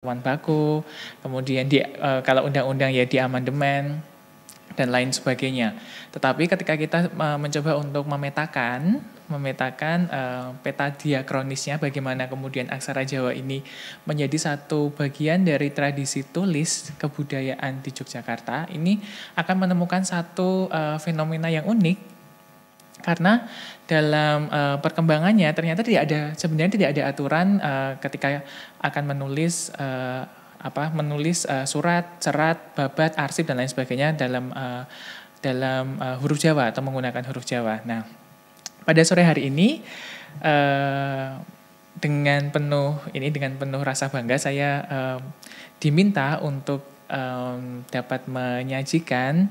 wan baku, kemudian di, e, kalau undang-undang ya di amandemen dan lain sebagainya. Tetapi ketika kita e, mencoba untuk memetakan, memetakan e, peta diakronisnya bagaimana kemudian aksara Jawa ini menjadi satu bagian dari tradisi tulis kebudayaan di Yogyakarta, ini akan menemukan satu e, fenomena yang unik karena dalam uh, perkembangannya ternyata tidak ada sebenarnya tidak ada aturan uh, ketika akan menulis uh, apa menulis uh, surat, cerat babat, arsip dan lain sebagainya dalam uh, dalam uh, huruf Jawa atau menggunakan huruf Jawa. Nah, pada sore hari ini uh, dengan penuh ini dengan penuh rasa bangga saya uh, diminta untuk um, dapat menyajikan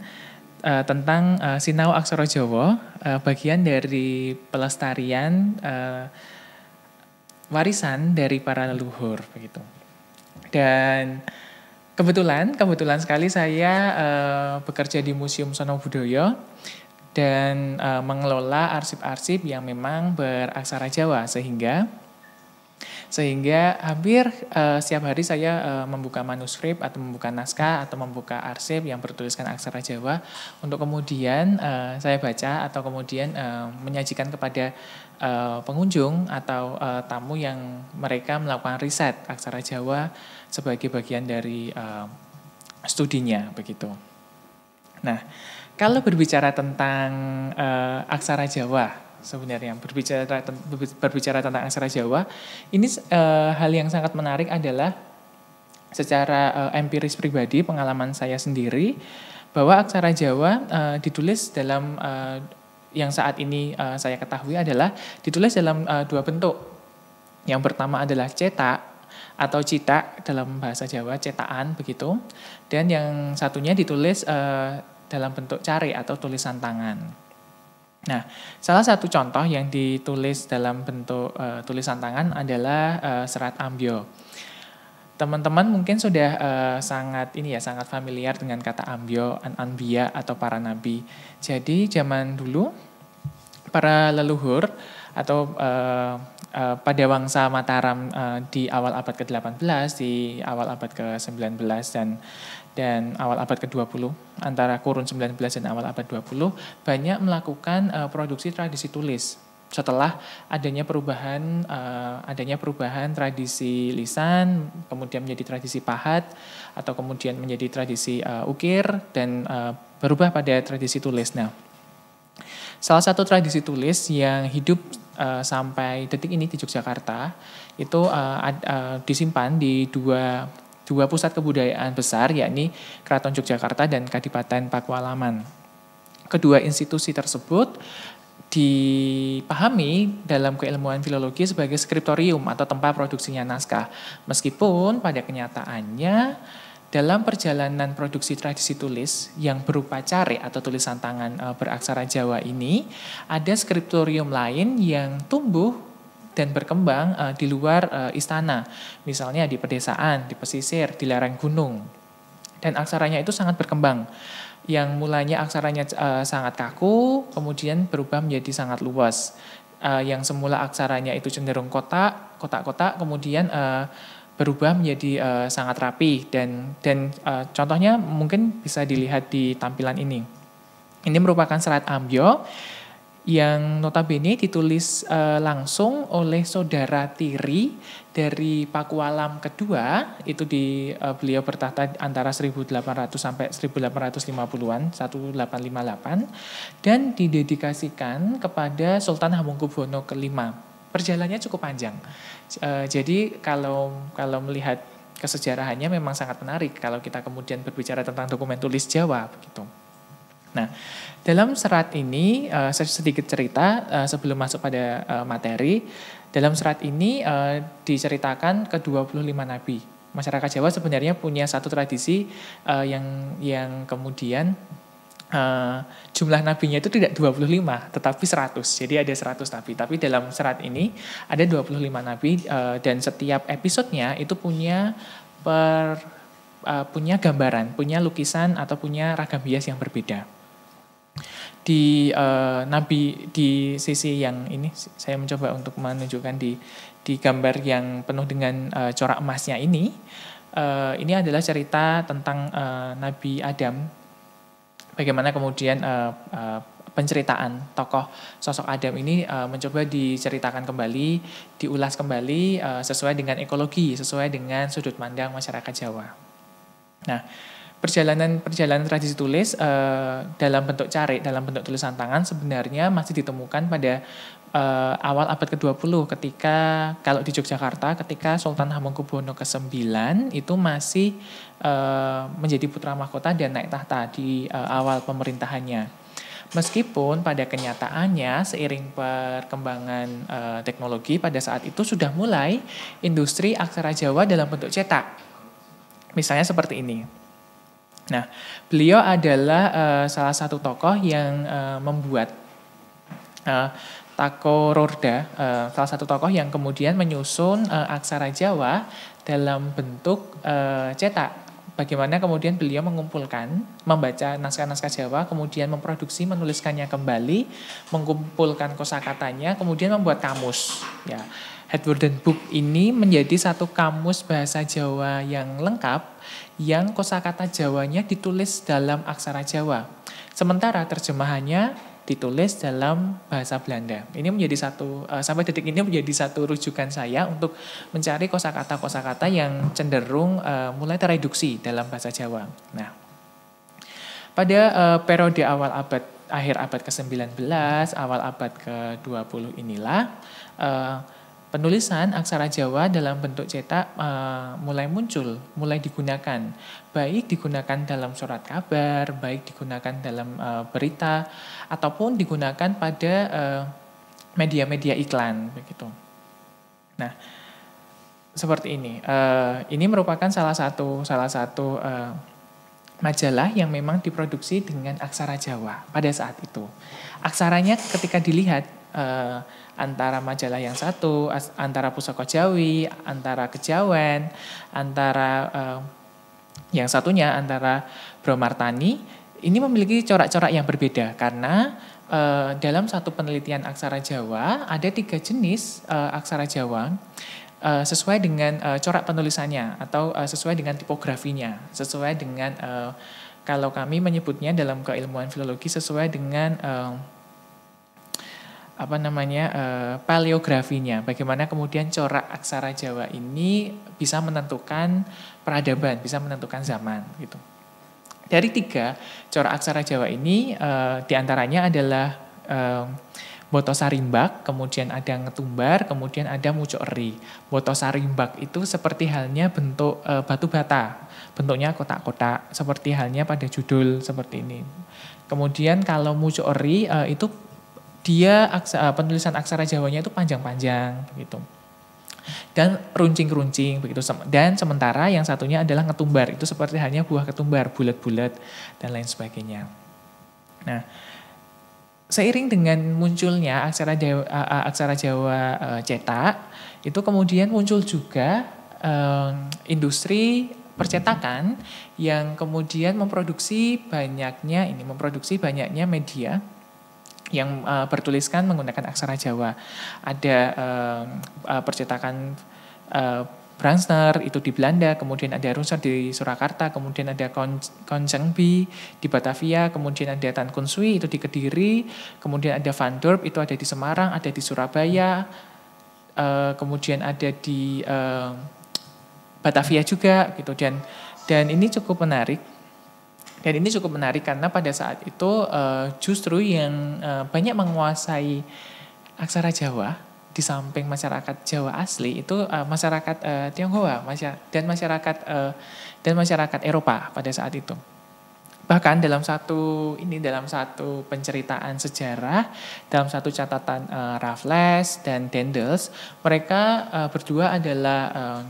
uh, tentang uh, Sinau Aksara Jawa, uh, bagian dari pelestarian uh, warisan dari para leluhur begitu. Dan kebetulan, kebetulan sekali saya uh, bekerja di Museum Sono Budoyo dan uh, mengelola arsip-arsip yang memang beraksara Jawa sehingga sehingga hampir uh, setiap hari saya uh, membuka manuskrip atau membuka naskah atau membuka arsip yang bertuliskan aksara Jawa untuk kemudian uh, saya baca atau kemudian uh, menyajikan kepada uh, pengunjung atau uh, tamu yang mereka melakukan riset aksara Jawa sebagai bagian dari uh, studinya begitu. Nah, kalau berbicara tentang uh, aksara Jawa sebenarnya berbicara berbicara tentang aksara Jawa ini e, hal yang sangat menarik adalah secara e, empiris pribadi pengalaman saya sendiri bahwa aksara Jawa e, ditulis dalam e, yang saat ini e, saya ketahui adalah ditulis dalam e, dua bentuk yang pertama adalah cetak atau cita dalam bahasa Jawa cetakan begitu dan yang satunya ditulis e, dalam bentuk cari atau tulisan tangan. Nah, salah satu contoh yang ditulis dalam bentuk uh, tulisan tangan adalah uh, serat ambio. Teman-teman mungkin sudah uh, sangat ini ya sangat familiar dengan kata ambio, an anbia atau para nabi. Jadi zaman dulu para leluhur atau uh, uh, pada wangsa Mataram uh, di awal abad ke-18, di awal abad ke-19 dan dan awal abad ke-20, antara kurun 19 dan awal abad 20, banyak melakukan uh, produksi tradisi tulis setelah adanya perubahan uh, adanya perubahan tradisi lisan kemudian menjadi tradisi pahat atau kemudian menjadi tradisi uh, ukir dan uh, berubah pada tradisi tulis. Nah, salah satu tradisi tulis yang hidup uh, sampai detik ini di Yogyakarta itu uh, uh, disimpan di dua dua pusat kebudayaan besar yakni Keraton Yogyakarta dan Kadipaten Pakualaman. Kedua institusi tersebut dipahami dalam keilmuan filologi sebagai skriptorium atau tempat produksinya naskah. Meskipun pada kenyataannya dalam perjalanan produksi tradisi tulis yang berupa cari atau tulisan tangan eh, beraksara Jawa ini, ada skriptorium lain yang tumbuh dan berkembang uh, di luar uh, istana, misalnya di pedesaan, di pesisir, di lereng gunung. Dan aksaranya itu sangat berkembang. Yang mulanya aksaranya uh, sangat kaku, kemudian berubah menjadi sangat luas. Uh, yang semula aksaranya itu cenderung kotak, kotak-kotak, kemudian uh, berubah menjadi uh, sangat rapi dan dan uh, contohnya mungkin bisa dilihat di tampilan ini. Ini merupakan serat ambio yang notabene ditulis uh, langsung oleh saudara tiri dari Pakualam kedua itu di uh, beliau bertahta antara 1800 sampai 1850-an 1858 dan didedikasikan kepada Sultan Hamengkubuwono ke-5. perjalanannya cukup panjang uh, jadi kalau kalau melihat kesejarahannya memang sangat menarik kalau kita kemudian berbicara tentang dokumen tulis Jawa begitu. Nah, dalam serat ini uh, sedikit cerita uh, sebelum masuk pada uh, materi. Dalam serat ini uh, diceritakan ke-25 nabi. Masyarakat Jawa sebenarnya punya satu tradisi uh, yang yang kemudian Uh, jumlah nabinya itu tidak 25 tetapi 100. Jadi ada 100 nabi. Tapi dalam serat ini ada 25 nabi uh, dan setiap episodenya itu punya per uh, punya gambaran, punya lukisan atau punya ragam hias yang berbeda di uh, Nabi di sisi yang ini saya mencoba untuk menunjukkan di di gambar yang penuh dengan uh, corak emasnya ini uh, ini adalah cerita tentang uh, Nabi Adam bagaimana kemudian uh, uh, penceritaan tokoh sosok Adam ini uh, mencoba diceritakan kembali diulas kembali uh, sesuai dengan ekologi sesuai dengan sudut pandang masyarakat Jawa nah perjalanan-perjalanan tradisi tulis uh, dalam bentuk cari, dalam bentuk tulisan tangan sebenarnya masih ditemukan pada uh, awal abad ke-20 ketika kalau di Yogyakarta ketika Sultan Hamengkubuwono ke-9 itu masih uh, menjadi putra mahkota dan naik tahta di uh, awal pemerintahannya. Meskipun pada kenyataannya seiring perkembangan uh, teknologi pada saat itu sudah mulai industri aksara Jawa dalam bentuk cetak. Misalnya seperti ini. Nah, beliau adalah uh, salah satu tokoh yang uh, membuat uh, eh, Tako Rorda, uh, salah satu tokoh yang kemudian menyusun uh, aksara Jawa dalam bentuk uh, cetak. Bagaimana kemudian beliau mengumpulkan, membaca naskah-naskah Jawa, kemudian memproduksi, menuliskannya kembali, mengumpulkan kosakatanya, kemudian membuat kamus. Ya Edwarden Book ini menjadi satu kamus bahasa Jawa yang lengkap yang kosakata Jawanya ditulis dalam aksara Jawa. Sementara terjemahannya ditulis dalam bahasa Belanda. Ini menjadi satu eh, sampai detik ini menjadi satu rujukan saya untuk mencari kosakata-kosakata yang cenderung eh, mulai tereduksi dalam bahasa Jawa. Nah, pada eh, periode awal abad akhir abad ke-19, awal abad ke-20 inilah Penulisan aksara Jawa dalam bentuk cetak uh, mulai muncul, mulai digunakan, baik digunakan dalam surat kabar, baik digunakan dalam uh, berita, ataupun digunakan pada media eh, media-media iklan begitu. Nah, seperti ini. Uh, ini merupakan salah satu salah satu uh, majalah yang memang diproduksi dengan aksara Jawa pada saat itu. Aksaranya ketika dilihat Eh, antara majalah yang satu, antara pusaka Jawi, antara kejawen, antara eh, yang satunya antara Bromartani, ini memiliki corak-corak yang berbeda karena eh, dalam satu penelitian aksara Jawa ada tiga jenis eh, aksara Jawa eh, sesuai dengan eh, corak penulisannya atau eh, sesuai dengan tipografinya, sesuai dengan eh, kalau kami menyebutnya dalam keilmuan filologi sesuai dengan eh, apa namanya uh, paleografinya bagaimana kemudian corak aksara Jawa ini bisa menentukan peradaban bisa menentukan zaman gitu dari tiga corak aksara Jawa ini uh, diantaranya adalah uh, eh, Boto kemudian ada Ngetumbar, kemudian ada Mucuk Eri. itu seperti halnya bentuk e, batu bata, bentuknya kotak-kotak, seperti halnya pada judul seperti ini. Kemudian kalau Mucuk Eri itu dia aksa, eh, penulisan aksara Jawanya itu panjang-panjang begitu dan runcing-runcing begitu dan sementara yang satunya adalah ketumbar itu seperti hanya buah ketumbar bulat-bulat dan lain sebagainya. Nah, seiring dengan munculnya aksara Jawa, eh, eh, aksara Jawa cetak itu kemudian muncul juga industri percetakan yang kemudian memproduksi banyaknya ini memproduksi banyaknya media yang uh, bertuliskan menggunakan aksara Jawa. Ada uh, uh, percetakan uh, Bransner itu di Belanda, kemudian ada Runser di Surakarta, kemudian ada Konjengbi di Batavia, kemudian ada Tan Kunsui itu di Kediri, kemudian ada Van Dorp itu ada di Semarang, ada di Surabaya, uh, kemudian ada di uh, Batavia juga gitu dan dan ini cukup menarik dan ini cukup menarik karena pada saat itu uh, justru yang uh, banyak menguasai aksara Jawa di samping masyarakat Jawa asli itu uh, masyarakat uh, Tionghoa dan masyarakat uh, dan masyarakat Eropa pada saat itu. Bahkan dalam satu ini dalam satu penceritaan sejarah, dalam satu catatan uh, Raffles dan Dendels, mereka uh, berdua adalah uh,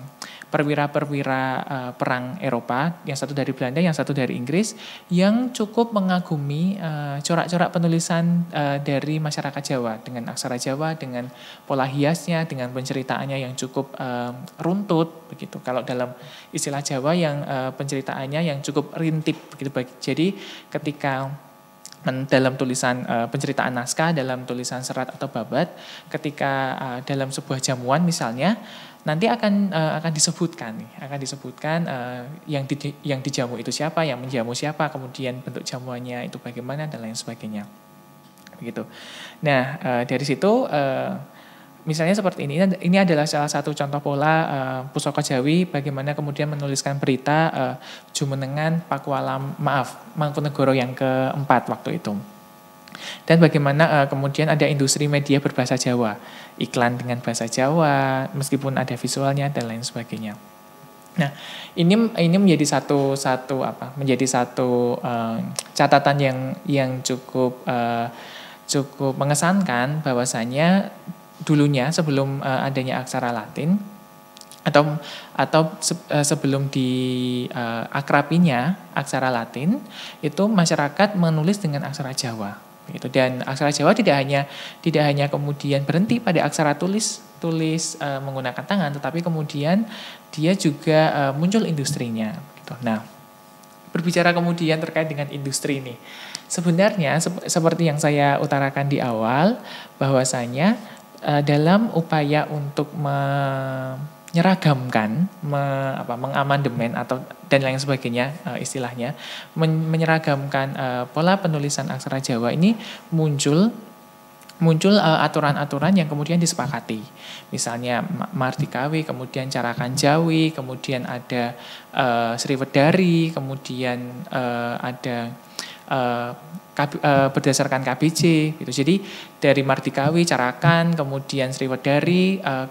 perwira-perwira uh, perang Eropa, yang satu dari Belanda, yang satu dari Inggris, yang cukup mengagumi uh, corak-corak penulisan uh, dari masyarakat Jawa dengan aksara Jawa, dengan pola hiasnya, dengan penceritaannya yang cukup uh, runtut begitu. Kalau dalam istilah Jawa yang uh, penceritaannya yang cukup rintip begitu. Jadi ketika dalam tulisan uh, penceritaan naskah, dalam tulisan serat atau babat, ketika uh, dalam sebuah jamuan misalnya nanti akan uh, akan disebutkan akan disebutkan uh, yang di, yang dijamu itu siapa yang menjamu siapa kemudian bentuk jamuannya itu bagaimana dan lain sebagainya begitu nah uh, dari situ uh, misalnya seperti ini ini adalah salah satu contoh pola uh, pusaka Jawi bagaimana kemudian menuliskan berita uh, Jumenengan Pakualam maaf Mangkunegoro yang keempat waktu itu dan bagaimana uh, kemudian ada industri media berbahasa Jawa, iklan dengan bahasa Jawa, meskipun ada visualnya dan lain sebagainya. Nah, ini ini menjadi satu satu apa? Menjadi satu uh, catatan yang yang cukup uh, cukup mengesankan bahwasanya dulunya sebelum uh, adanya aksara Latin atau atau se, sebelum di uh, akrapinya aksara Latin itu masyarakat menulis dengan aksara Jawa gitu dan aksara Jawa tidak hanya tidak hanya kemudian berhenti pada aksara tulis tulis e, menggunakan tangan tetapi kemudian dia juga e, muncul industrinya gitu. Nah, berbicara kemudian terkait dengan industri ini. Sebenarnya sep seperti yang saya utarakan di awal bahwasanya e, dalam upaya untuk menyeragamkan, me, apa, mengamandemen atau dan lain sebagainya uh, istilahnya, men, menyeragamkan uh, pola penulisan aksara Jawa ini muncul muncul aturan eh, aturan-aturan yang kemudian disepakati. Misalnya Martikawi, kemudian Carakan Jawi kemudian ada uh, Sriwedari, kemudian uh, ada uh, KB, uh, berdasarkan KBC gitu. Jadi dari Martikawi, Carakan, kemudian Sriwedari, uh,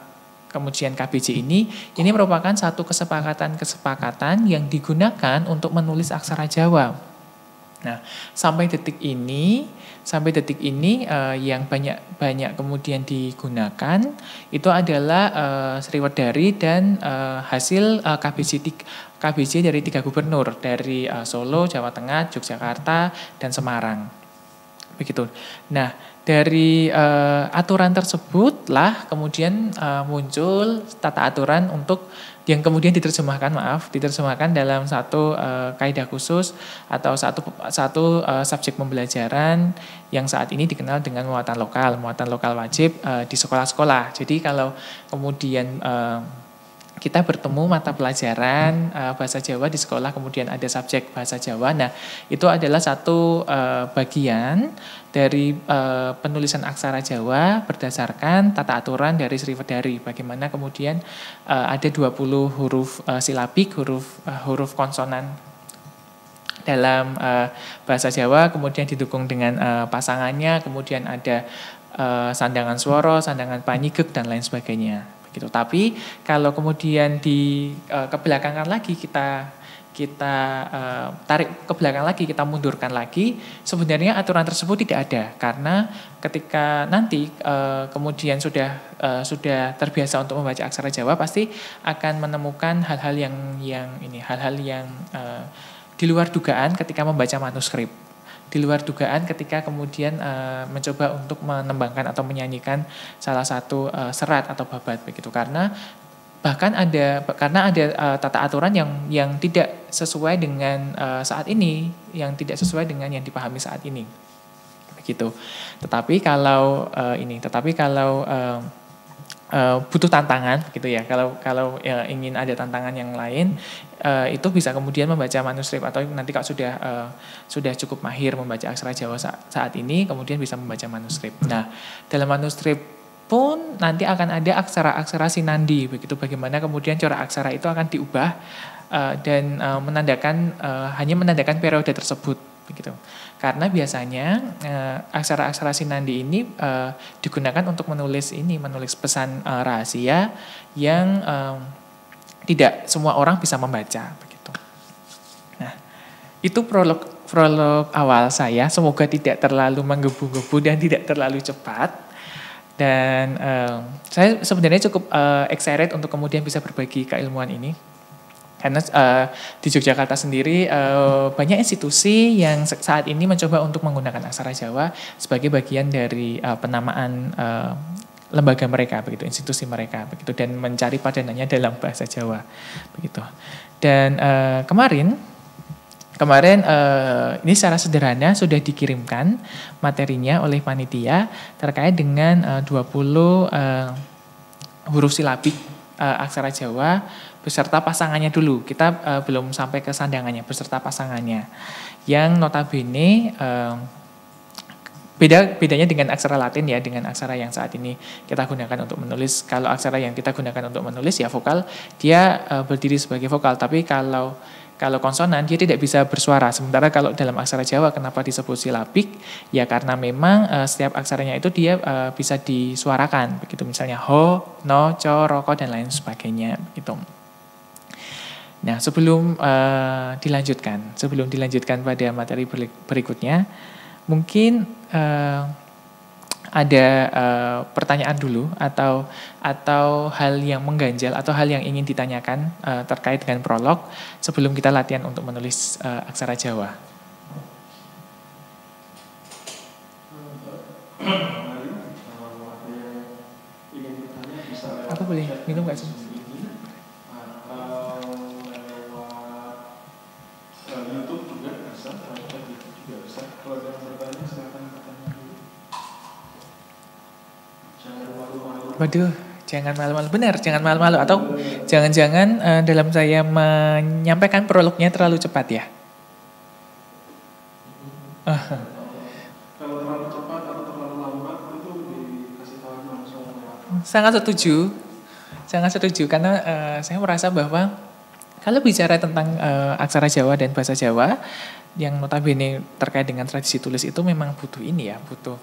Kemudian KBJ ini, ini merupakan satu kesepakatan-kesepakatan yang digunakan untuk menulis aksara Jawa. Nah, sampai detik ini, sampai detik ini uh, yang banyak banyak kemudian digunakan itu adalah uh, eh, Sriwedari dan uh, hasil uh, KBJ KBJ dari tiga gubernur dari uh, Solo, Jawa Tengah, Yogyakarta, dan Semarang. Begitu. Nah, dari uh, aturan tersebutlah kemudian uh, muncul tata aturan untuk yang kemudian diterjemahkan maaf diterjemahkan dalam satu uh, kaidah khusus atau satu satu uh, subjek pembelajaran yang saat ini dikenal dengan muatan lokal muatan lokal wajib uh, di sekolah-sekolah jadi kalau kemudian uh, kita bertemu mata pelajaran uh, bahasa Jawa di sekolah kemudian ada subjek bahasa Jawa nah itu adalah satu uh, bagian dari e, penulisan aksara Jawa berdasarkan tata aturan dari Sri Sriwedari. Bagaimana kemudian e, ada 20 huruf e, silabik, huruf e, huruf konsonan dalam e, bahasa Jawa, kemudian didukung dengan e, pasangannya, kemudian ada e, sandangan suara sandangan panyigek dan lain sebagainya gitu. Tapi kalau kemudian di uh, kebelakangan lagi kita kita uh, tarik ke belakang lagi, kita mundurkan lagi, sebenarnya aturan tersebut tidak ada karena ketika nanti uh, kemudian sudah uh, sudah terbiasa untuk membaca aksara Jawa pasti akan menemukan hal-hal yang yang ini, hal-hal yang uh, di luar dugaan ketika membaca manuskrip di luar dugaan ketika kemudian uh, mencoba untuk menembangkan atau menyanyikan salah satu uh, serat atau babat begitu karena bahkan ada karena ada uh, tata aturan yang yang tidak sesuai dengan uh, saat ini yang tidak sesuai dengan yang dipahami saat ini begitu tetapi kalau uh, ini tetapi kalau uh, uh, butuh tantangan gitu ya kalau kalau ya, ingin ada tantangan yang lain Uh, itu bisa kemudian membaca manuskrip atau nanti kalau sudah uh, sudah cukup mahir membaca aksara Jawa saat, saat ini kemudian bisa membaca manuskrip. Nah, dalam manuskrip pun nanti akan ada aksara-aksara sinandi begitu bagaimana kemudian corak aksara itu akan diubah uh, dan uh, menandakan uh, hanya menandakan periode tersebut begitu. Karena biasanya aksara-aksara uh, sinandi ini uh, digunakan untuk menulis ini menulis pesan uh, rahasia yang uh, tidak semua orang bisa membaca begitu. Nah, itu prolog prolog awal saya. Semoga tidak terlalu menggebu-gebu dan tidak terlalu cepat. Dan uh, saya sebenarnya cukup uh, excited untuk kemudian bisa berbagi keilmuan ini. Karena uh, di Yogyakarta sendiri uh, banyak institusi yang saat ini mencoba untuk menggunakan aksara Jawa sebagai bagian dari uh, penamaan uh, lembaga mereka begitu institusi mereka begitu dan mencari padanannya dalam bahasa Jawa begitu dan uh, kemarin kemarin uh, ini secara sederhana sudah dikirimkan materinya oleh panitia terkait dengan uh, 20 uh, huruf silabik uh, aksara Jawa beserta pasangannya dulu kita uh, belum sampai ke sandangannya beserta pasangannya yang notabene uh, beda bedanya dengan aksara Latin ya dengan aksara yang saat ini kita gunakan untuk menulis kalau aksara yang kita gunakan untuk menulis ya vokal dia uh, berdiri sebagai vokal tapi kalau kalau konsonan dia tidak bisa bersuara sementara kalau dalam aksara Jawa kenapa disebut silabik ya karena memang uh, setiap aksaranya itu dia uh, bisa disuarakan begitu misalnya ho no co roko dan lain sebagainya gitu nah sebelum dilanjutkan sebelum dilanjutkan pada materi berikutnya mungkin uh, ada uh, pertanyaan dulu atau atau hal yang mengganjal atau hal yang ingin ditanyakan uh, terkait dengan prolog sebelum kita latihan untuk menulis uh, aksara Jawa. Apa boleh minum nggak sih? waduh jangan malu-malu benar jangan malu-malu atau jangan-jangan uh, dalam saya menyampaikan prolognya terlalu cepat ya sangat setuju sangat setuju karena uh, saya merasa bahwa kalau bicara tentang uh, aksara Jawa dan bahasa Jawa yang notabene terkait dengan tradisi tulis itu memang butuh ini ya butuh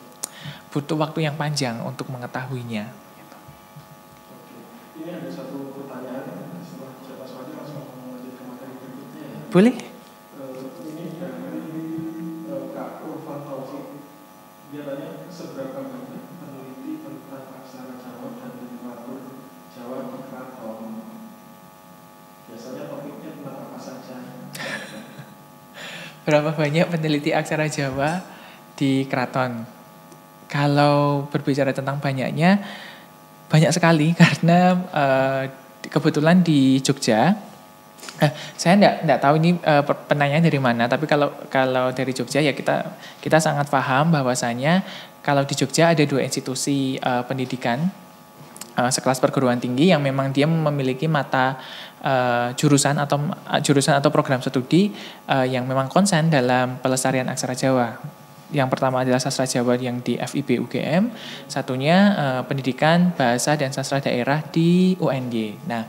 butuh waktu yang panjang untuk mengetahuinya ini ada satu pertanyaan setelah siapa saja langsung melanjutkan materi berikutnya. Ya. Boleh. Uh, ini dari uh, Kak Urfan Taufik. Dia tanya seberapa banyak peneliti tentang aksara Jawa dan literatur Jawa di keraton. Biasanya topiknya tentang apa saja? Berapa banyak peneliti aksara Jawa di keraton? Kalau berbicara tentang banyaknya, banyak sekali karena uh, kebetulan di Jogja eh, saya enggak enggak tahu ini uh, penanya dari mana tapi kalau kalau dari Jogja ya kita kita sangat paham bahwasanya kalau di Jogja ada dua institusi uh, pendidikan uh, sekelas perguruan tinggi yang memang dia memiliki mata uh, jurusan atau uh, jurusan atau program studi uh, yang memang konsen dalam pelestarian aksara Jawa yang pertama adalah sastra Jawa yang di FIB UGM, satunya uh, pendidikan bahasa dan sastra daerah di UNJ. Nah,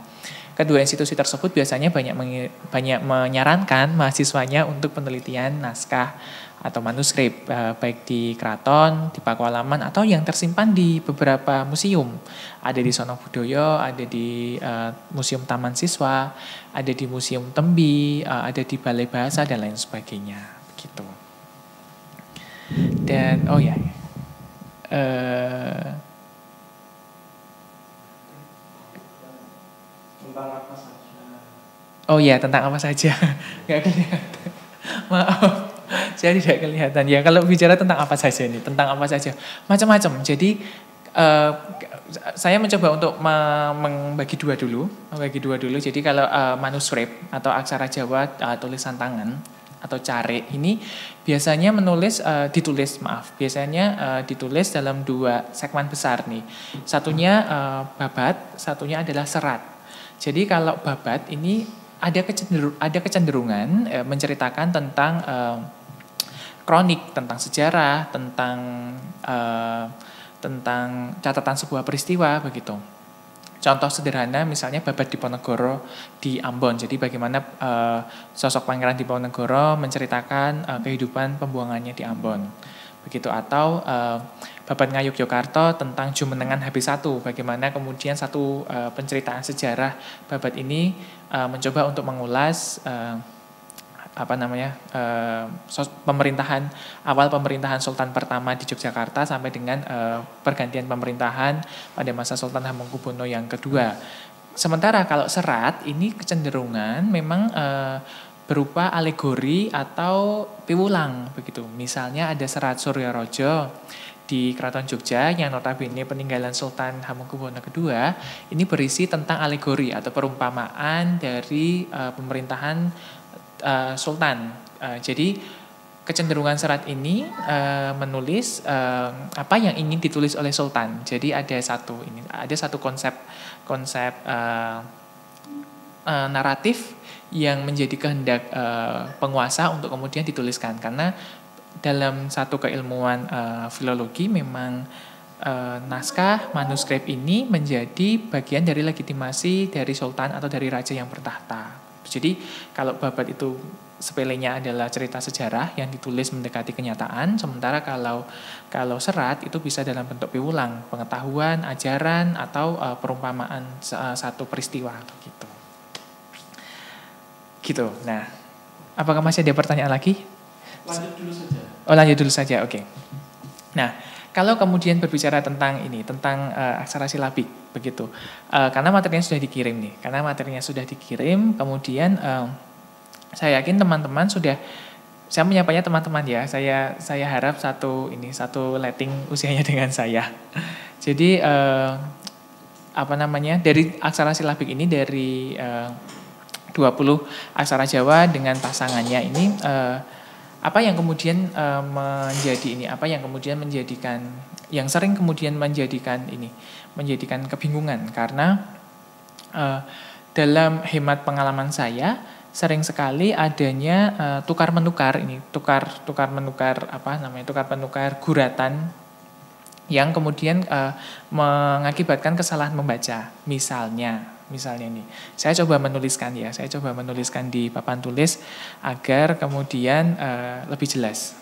kedua institusi tersebut biasanya banyak banyak menyarankan mahasiswanya untuk penelitian naskah atau manuskrip uh, baik di keraton, di Pakualaman atau yang tersimpan di beberapa museum. Ada di Sono Budoyo, ada di uh, Museum Taman Siswa, ada di Museum Tembi, uh, ada di Balai Bahasa dan lain sebagainya. Begitu dan oh ya uh, oh ya tentang apa saja nggak kelihatan maaf saya tidak kelihatan ya kalau bicara tentang apa saja ini tentang apa saja macam-macam jadi uh, saya mencoba untuk membagi dua dulu membagi dua dulu jadi kalau uh, manuskrip atau aksara Jawa uh, tulisan tangan atau cari ini biasanya menulis uh, ditulis maaf biasanya uh, ditulis dalam dua segmen besar nih satunya uh, babat satunya adalah serat jadi kalau babat ini ada kecenderu ada kecenderungan uh, menceritakan tentang uh, kronik tentang sejarah tentang uh, tentang catatan sebuah peristiwa begitu Contoh sederhana misalnya Babat Diponegoro di Ambon. Jadi bagaimana uh, sosok Pangeran Diponegoro menceritakan uh, kehidupan pembuangannya di Ambon. Begitu atau uh, Babat Ngayuk Yogyakarta tentang Jumenengan habis satu. Bagaimana kemudian satu uh, penceritaan sejarah Babat ini uh, mencoba untuk mengulas uh, apa namanya uh, pemerintahan awal pemerintahan Sultan pertama di Yogyakarta sampai dengan uh, pergantian pemerintahan pada masa Sultan Hamengkubuwono yang kedua. Sementara kalau serat ini kecenderungan memang uh, berupa alegori atau piwulang begitu. Misalnya ada serat Surya Rojo di Keraton Jogja yang notabene peninggalan Sultan Hamengkubuwono II ini berisi tentang alegori atau perumpamaan dari uh, pemerintahan uh, sultan. Uh, jadi kecenderungan serat ini uh, menulis uh, apa yang ingin ditulis oleh sultan. Jadi ada satu ini ada satu konsep konsep uh, uh, naratif yang menjadi kehendak uh, penguasa untuk kemudian dituliskan karena dalam satu keilmuan uh, filologi memang uh, naskah manuskrip ini menjadi bagian dari legitimasi dari sultan atau dari raja yang bertahta. Jadi kalau babat itu sepelenya adalah cerita sejarah yang ditulis mendekati kenyataan, sementara kalau kalau serat itu bisa dalam bentuk piwulang, pengetahuan, ajaran atau uh, perumpamaan uh, satu peristiwa gitu. Gitu. Nah, apakah masih ada pertanyaan lagi? Lanjut dulu saja. Oh, lanjut dulu saja. Oke. Okay. Nah, kalau kemudian berbicara tentang ini, tentang uh, aksara silabik, begitu, uh, karena materinya sudah dikirim nih, karena materinya sudah dikirim, kemudian uh, saya yakin teman-teman sudah, saya menyapanya teman-teman ya, saya saya harap satu ini satu letting usianya dengan saya. Jadi uh, apa namanya dari aksara silabik ini dari uh, 20 aksara Jawa dengan pasangannya ini. Uh, apa yang kemudian uh, menjadi ini apa yang kemudian menjadikan yang sering kemudian menjadikan ini menjadikan kebingungan karena uh, dalam hemat pengalaman saya sering sekali adanya uh, eh, tukar menukar ini tukar tukar menukar apa namanya tukar menukar guratan yang kemudian uh, mengakibatkan kesalahan membaca misalnya misalnya nih. Saya coba menuliskan ya, saya coba menuliskan di papan tulis agar kemudian uh, lebih jelas.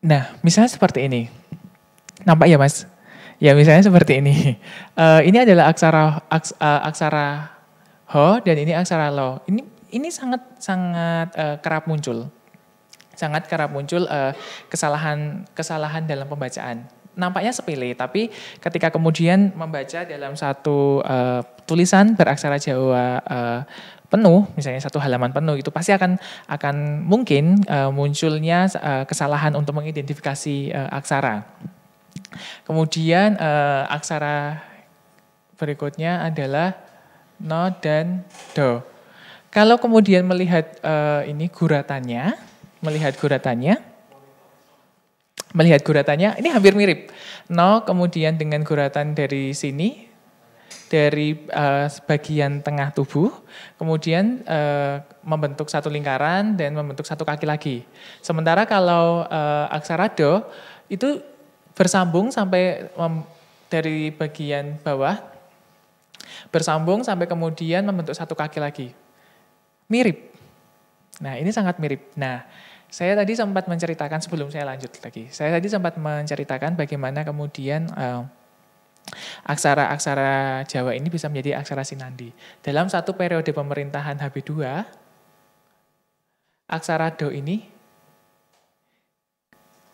Nah, misalnya seperti ini. Nampak ya, Mas? Ya, misalnya seperti ini. Uh, ini adalah aksara aks, uh, aksara ho dan ini aksara lo. Ini ini sangat sangat uh, kerap muncul. Sangat kerap muncul uh, kesalahan kesalahan dalam pembacaan. Nampaknya sepele, tapi ketika kemudian membaca dalam satu uh, tulisan beraksara Jawa uh, penuh, misalnya satu halaman penuh itu pasti akan akan mungkin uh, munculnya uh, kesalahan untuk mengidentifikasi uh, aksara. Kemudian uh, aksara berikutnya adalah no dan do. Kalau kemudian melihat uh, ini guratannya, melihat guratannya, melihat guratannya, ini hampir mirip. No kemudian dengan guratan dari sini, dari uh, eh, bagian tengah tubuh, kemudian uh, membentuk satu lingkaran dan membentuk satu kaki lagi. Sementara kalau uh, eh, aksara do itu bersambung sampai um, dari bagian bawah bersambung sampai kemudian membentuk satu kaki lagi. Mirip. Nah, ini sangat mirip. Nah, saya tadi sempat menceritakan sebelum saya lanjut lagi. Saya tadi sempat menceritakan bagaimana kemudian uh, aksara-aksara Jawa ini bisa menjadi aksara sinandi. Dalam satu periode pemerintahan HB2, aksara Do ini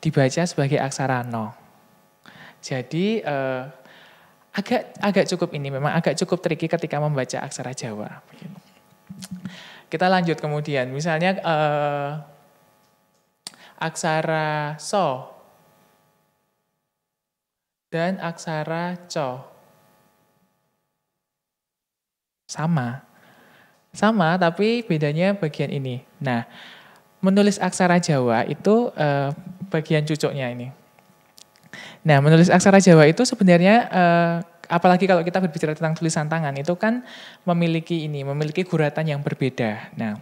dibaca sebagai aksara No. Jadi eh, agak agak cukup ini memang agak cukup tricky ketika membaca aksara Jawa. Kita lanjut kemudian, misalnya eh, aksara So dan aksara co. Sama. Sama, tapi bedanya bagian ini. Nah, menulis aksara Jawa itu eh, bagian cucuknya ini. Nah, menulis aksara Jawa itu sebenarnya eh, apalagi kalau kita berbicara tentang tulisan tangan itu kan memiliki ini, memiliki guratan yang berbeda. Nah,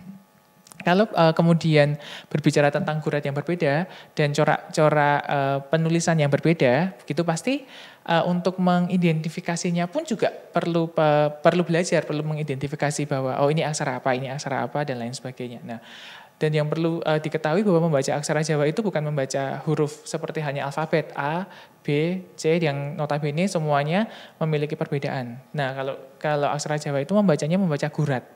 kalau uh, kemudian berbicara tentang gurat yang berbeda dan corak-corak uh, eh, penulisan yang berbeda, begitu pasti uh, untuk mengidentifikasinya pun juga perlu uh, perlu belajar, perlu mengidentifikasi bahwa oh ini aksara apa, ini aksara apa dan lain sebagainya. Nah, dan yang perlu uh, diketahui bahwa membaca aksara Jawa itu bukan membaca huruf seperti hanya alfabet A, B, C yang notabene semuanya memiliki perbedaan. Nah, kalau kalau aksara Jawa itu membacanya membaca gurat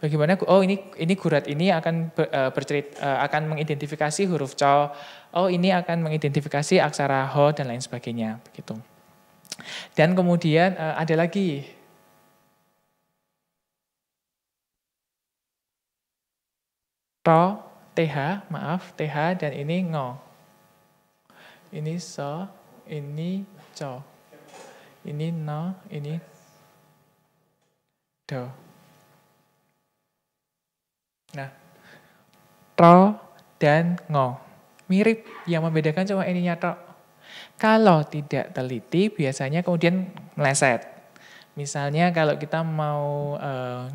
bagaimana oh ini ini gurat ini akan ber, eh, bercerit eh, akan mengidentifikasi huruf co, oh ini akan mengidentifikasi aksara ho dan lain sebagainya begitu. Dan kemudian eh, ada lagi ro th maaf th dan ini ngo. Ini so, ini co. Ini no, ini do. Nah, tro dan ngo. Mirip, yang membedakan cuma ininya tro. Kalau tidak teliti, biasanya kemudian meleset. Misalnya kalau kita mau, uh,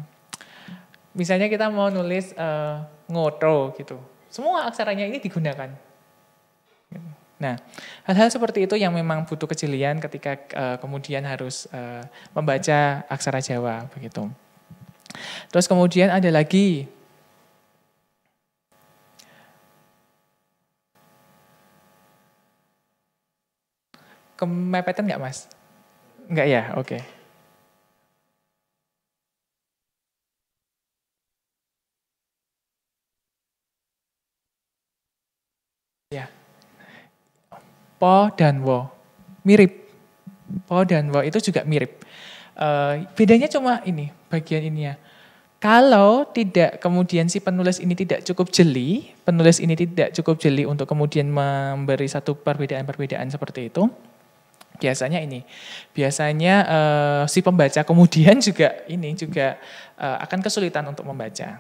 misalnya kita mau nulis uh, eh, ngoto gitu. Semua aksaranya ini digunakan. Nah, hal-hal seperti itu yang memang butuh kejelian ketika uh, kemudian harus uh, membaca aksara Jawa begitu. Terus kemudian ada lagi Kemepetan nggak mas? Nggak ya, oke. Okay. Ya. Po dan wo mirip. Po dan wo itu juga mirip. Uh, bedanya cuma ini, bagian ini ya. Kalau tidak kemudian si penulis ini tidak cukup jeli, penulis ini tidak cukup jeli untuk kemudian memberi satu perbedaan-perbedaan seperti itu, biasanya ini biasanya uh, si pembaca kemudian juga ini juga uh, akan kesulitan untuk membaca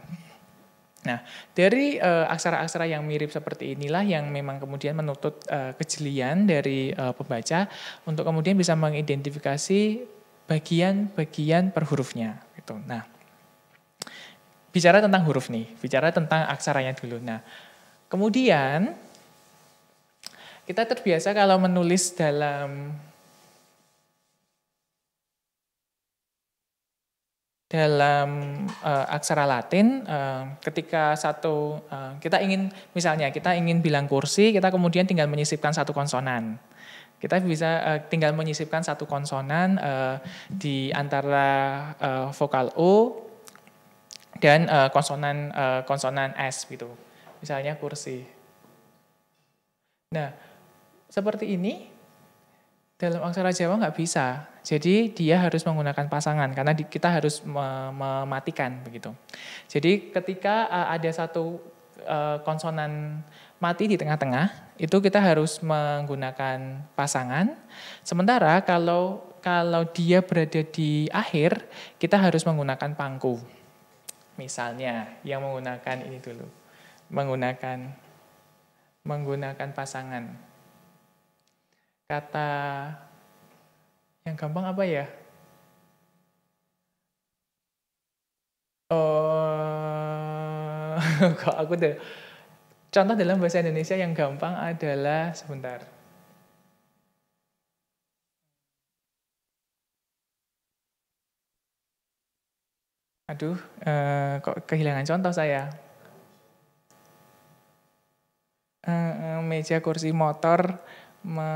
nah dari eh, aksara-aksara uh, yang mirip seperti inilah yang memang kemudian menuntut uh, kejelian dari uh, pembaca untuk kemudian bisa mengidentifikasi bagian-bagian per hurufnya gitu nah bicara tentang huruf nih bicara tentang aksaranya dulu nah kemudian kita terbiasa kalau menulis dalam dalam uh, aksara Latin uh, ketika satu uh, kita ingin misalnya kita ingin bilang kursi kita kemudian tinggal menyisipkan satu konsonan kita bisa uh, tinggal menyisipkan satu konsonan uh, di antara uh, vokal o dan uh, konsonan uh, konsonan s gitu misalnya kursi nah seperti ini dalam aksara Jawa nggak bisa. Jadi dia harus menggunakan pasangan karena kita harus mematikan begitu. Jadi ketika eh, ada satu eh, konsonan mati di tengah-tengah, itu kita harus menggunakan pasangan. Sementara kalau kalau dia berada di akhir, kita harus menggunakan pangku. Misalnya yang menggunakan ini dulu. Menggunakan menggunakan pasangan kata yang gampang apa ya? Oh, kok aku deh Contoh dalam bahasa Indonesia yang gampang adalah sebentar. Aduh, eh, kok kehilangan contoh saya. Eh, eh meja kursi motor me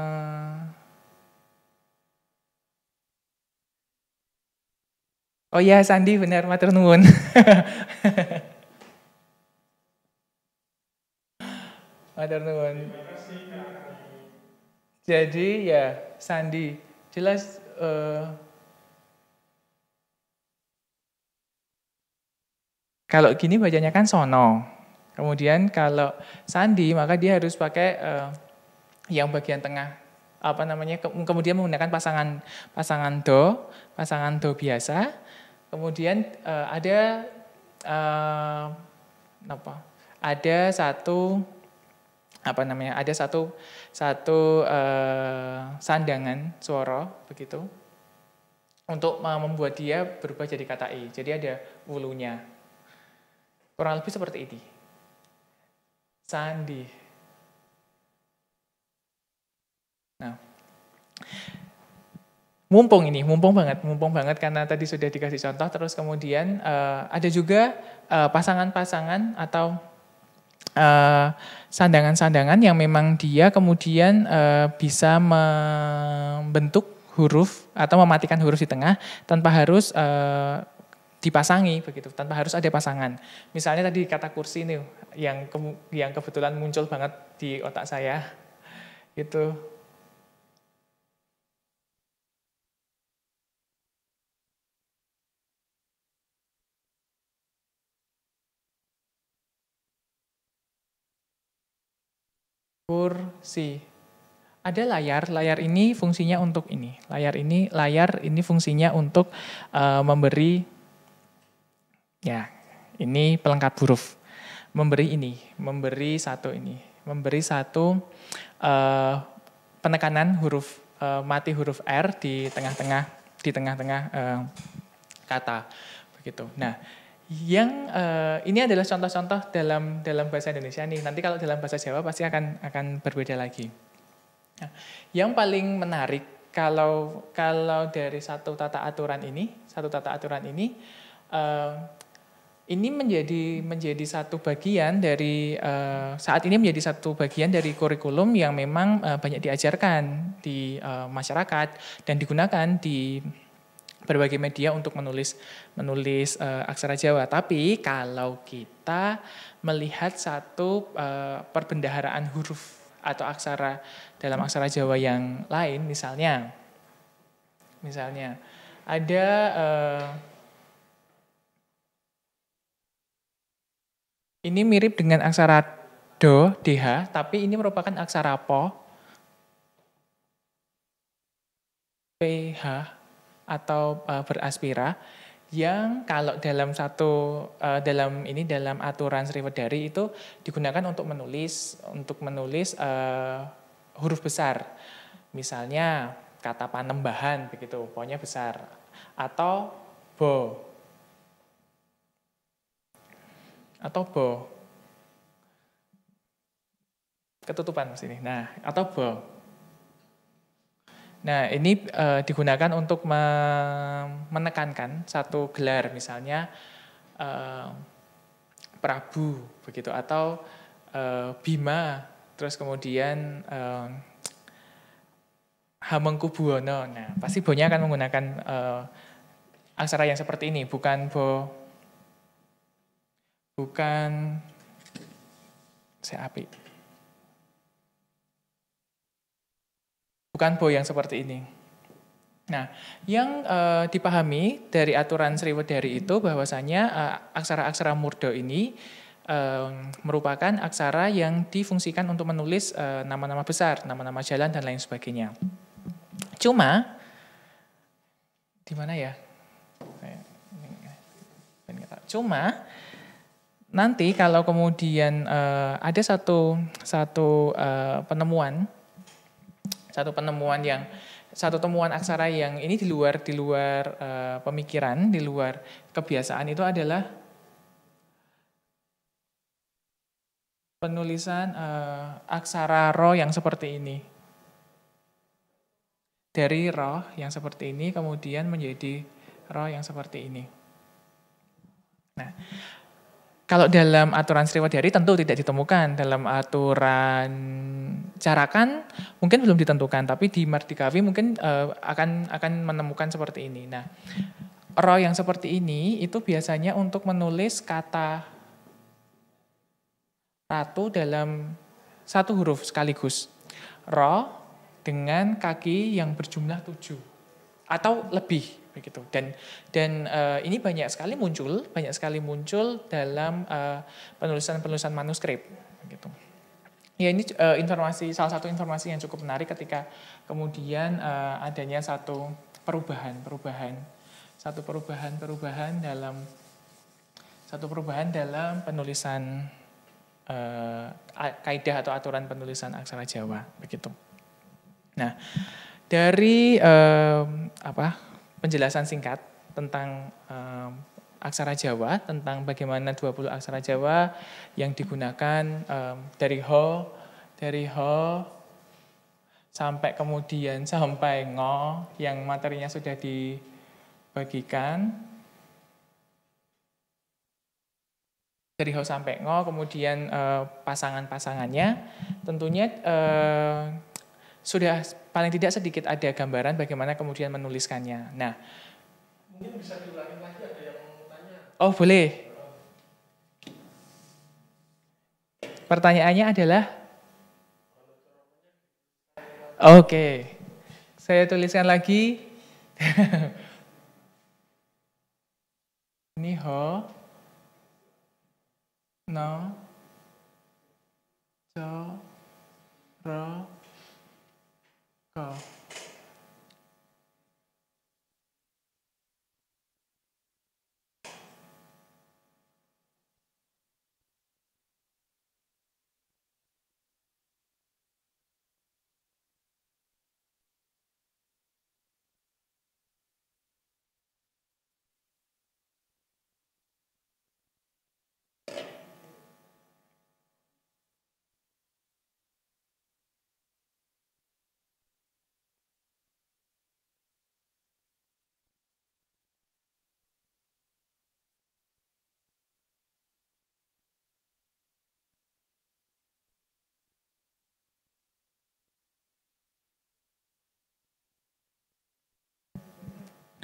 Oh ya Sandi benar matur nuwun. matur nuwun. Jadi ya Sandi jelas uh, kalau gini bacanya kan sono. Kemudian kalau Sandi maka dia harus pakai uh, yang bagian tengah apa namanya ke, kemudian menggunakan pasangan pasangan do pasangan do biasa kemudian uh, ada uh, apa ada satu apa namanya ada satu satu uh, sandangan suara begitu untuk membuat dia berubah jadi kata i e. jadi ada ulunya kurang lebih seperti ini sandi Nah, mumpung ini, mumpung banget, mumpung banget karena tadi sudah dikasih contoh, terus kemudian uh, ada juga eh, pasangan-pasangan uh, atau eh, sandangan-sandangan uh, yang memang dia kemudian uh, bisa membentuk huruf atau mematikan huruf di tengah tanpa harus uh, dipasangi begitu tanpa harus ada pasangan misalnya tadi kata kursi nih yang ke, yang kebetulan muncul banget di otak saya itu kursi. Ada layar, layar ini fungsinya untuk ini. Layar ini, layar ini fungsinya untuk uh, memberi ya, ini pelengkap huruf. Memberi ini, memberi satu ini, memberi satu uh, penekanan huruf uh, mati huruf R di tengah-tengah di tengah-tengah uh, kata begitu. Nah, yang uh, ini adalah contoh-contoh dalam dalam bahasa Indonesia nih. Nanti kalau dalam bahasa Jawa pasti akan akan berbeda lagi. Nah, yang paling menarik kalau kalau dari satu tata aturan ini, satu tata aturan ini uh, ini menjadi menjadi satu bagian dari uh, saat ini menjadi satu bagian dari kurikulum yang memang uh, banyak diajarkan di uh, masyarakat dan digunakan di berbagai media untuk menulis menulis uh, aksara Jawa. Tapi kalau kita melihat satu uh, perbendaharaan huruf atau aksara dalam aksara Jawa yang lain, misalnya, misalnya ada uh, ini mirip dengan aksara do, dh, tapi ini merupakan aksara po, ph, atau uh, beraspira yang kalau dalam satu uh, dalam ini dalam aturan Sriwedari itu digunakan untuk menulis untuk menulis uh, huruf besar. Misalnya kata panembahan begitu, pokoknya besar atau bo. Atau bo. Ketutupan sini. Nah, atau bo. Nah, ini e, digunakan untuk me menekankan satu gelar, misalnya e, Prabu, begitu, atau e, eh, Bima, terus kemudian e, Hamengkubuwono. Nah, pasti bonya akan menggunakan e, aksara yang seperti ini, bukan bo, bukan saya api. bukan boy yang seperti ini. Nah, yang uh, dipahami dari aturan Sriwedari itu bahwasanya uh, aksara-aksara murdo ini uh, merupakan aksara yang difungsikan untuk menulis nama-nama besar, nama-nama jalan dan lain sebagainya. Cuma di mana ya? Cuma nanti kalau kemudian ada satu satu penemuan satu penemuan yang satu temuan aksara yang ini di luar di luar uh, pemikiran, di luar kebiasaan itu adalah penulisan uh, aksara ro yang seperti ini. Dari ro yang seperti ini kemudian menjadi ro yang seperti ini. Nah, kalau dalam aturan Sriwadari tentu tidak ditemukan, dalam aturan carakan mungkin belum ditentukan, tapi di Mardikawi mungkin uh, akan akan menemukan seperti ini. Nah, ro yang seperti ini itu biasanya untuk menulis kata ratu dalam satu huruf sekaligus. ro dengan kaki yang berjumlah tujuh atau lebih begitu dan dan uh, ini banyak sekali muncul banyak sekali muncul dalam uh, eh, penulisan penulisan manuskrip begitu ya ini uh, informasi salah satu informasi yang cukup menarik ketika kemudian uh, adanya satu perubahan perubahan satu perubahan perubahan dalam satu perubahan dalam penulisan uh, kaidah atau aturan penulisan aksara Jawa begitu. Nah, dari uh, apa penjelasan singkat tentang um, aksara Jawa, tentang bagaimana 20 aksara Jawa yang digunakan um, dari ho, dari ho sampai kemudian sampai ngo yang materinya sudah dibagikan. Dari ho sampai ngo, kemudian uh, pasangan-pasangannya. Tentunya uh, sudah paling tidak sedikit ada gambaran bagaimana kemudian menuliskannya. Nah, mungkin bisa diulangi lagi ada yang mau tanya. Oh, boleh. Pertanyaannya adalah Oke. Okay. Saya tuliskan lagi. Ini ho, No. So. Ro. Oh.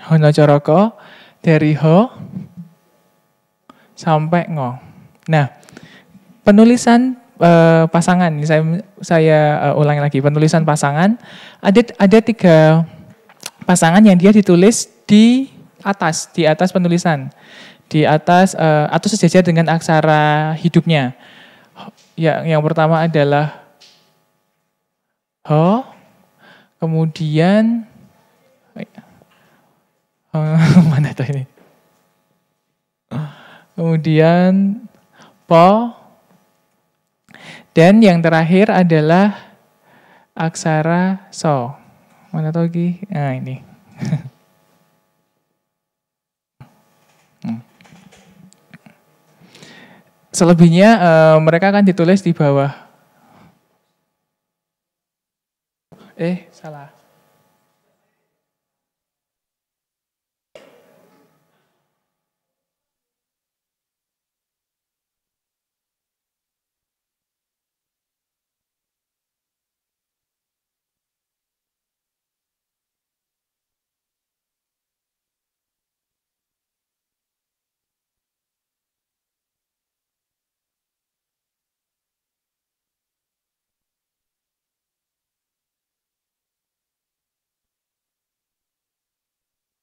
Hono coroko dari ho sampai ngo. Nah, penulisan uh, pasangan saya saya uh, ulangi lagi penulisan pasangan ada ada tiga pasangan yang dia ditulis di atas di atas penulisan di atas uh, atau sejajar dengan aksara hidupnya ya yang pertama adalah ho kemudian Eh, mana tuh ini? Kemudian po. Dan yang terakhir adalah aksara so. Mana tuh lagi? Nah ini. Hmm. Selebihnya uh, mereka akan ditulis di bawah. Eh, salah.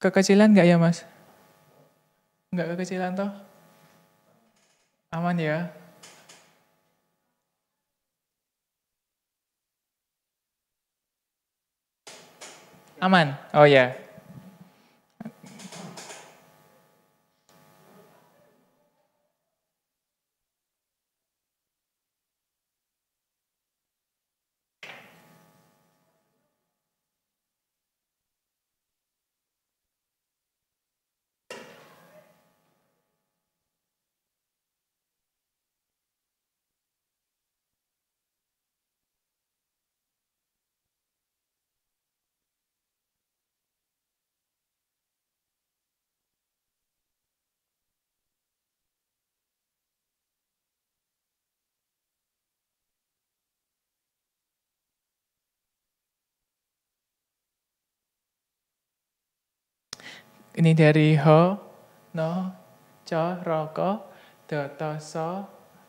Kekecilan nggak ya mas? Nggak kekecilan toh? Aman ya? Aman? Oh ya. Ini dari ho, no, co, roko, doto,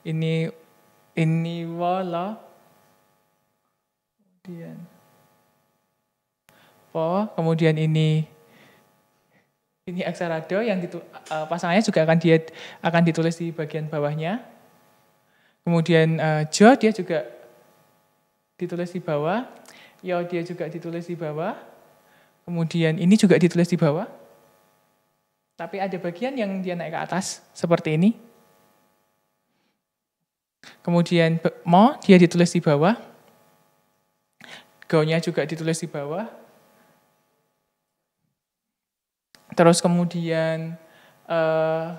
Ini, ini wala. Kemudian po, kemudian ini ini aksara do yang ditu, uh, pasangannya juga akan dia akan ditulis di bagian bawahnya. Kemudian uh, eh, jo dia juga ditulis di bawah. Yo dia juga ditulis di bawah. Kemudian ini juga ditulis di bawah. Tapi ada bagian yang dia naik ke atas, seperti ini. Kemudian mo, dia ditulis di bawah. go juga ditulis di bawah. Terus kemudian uh,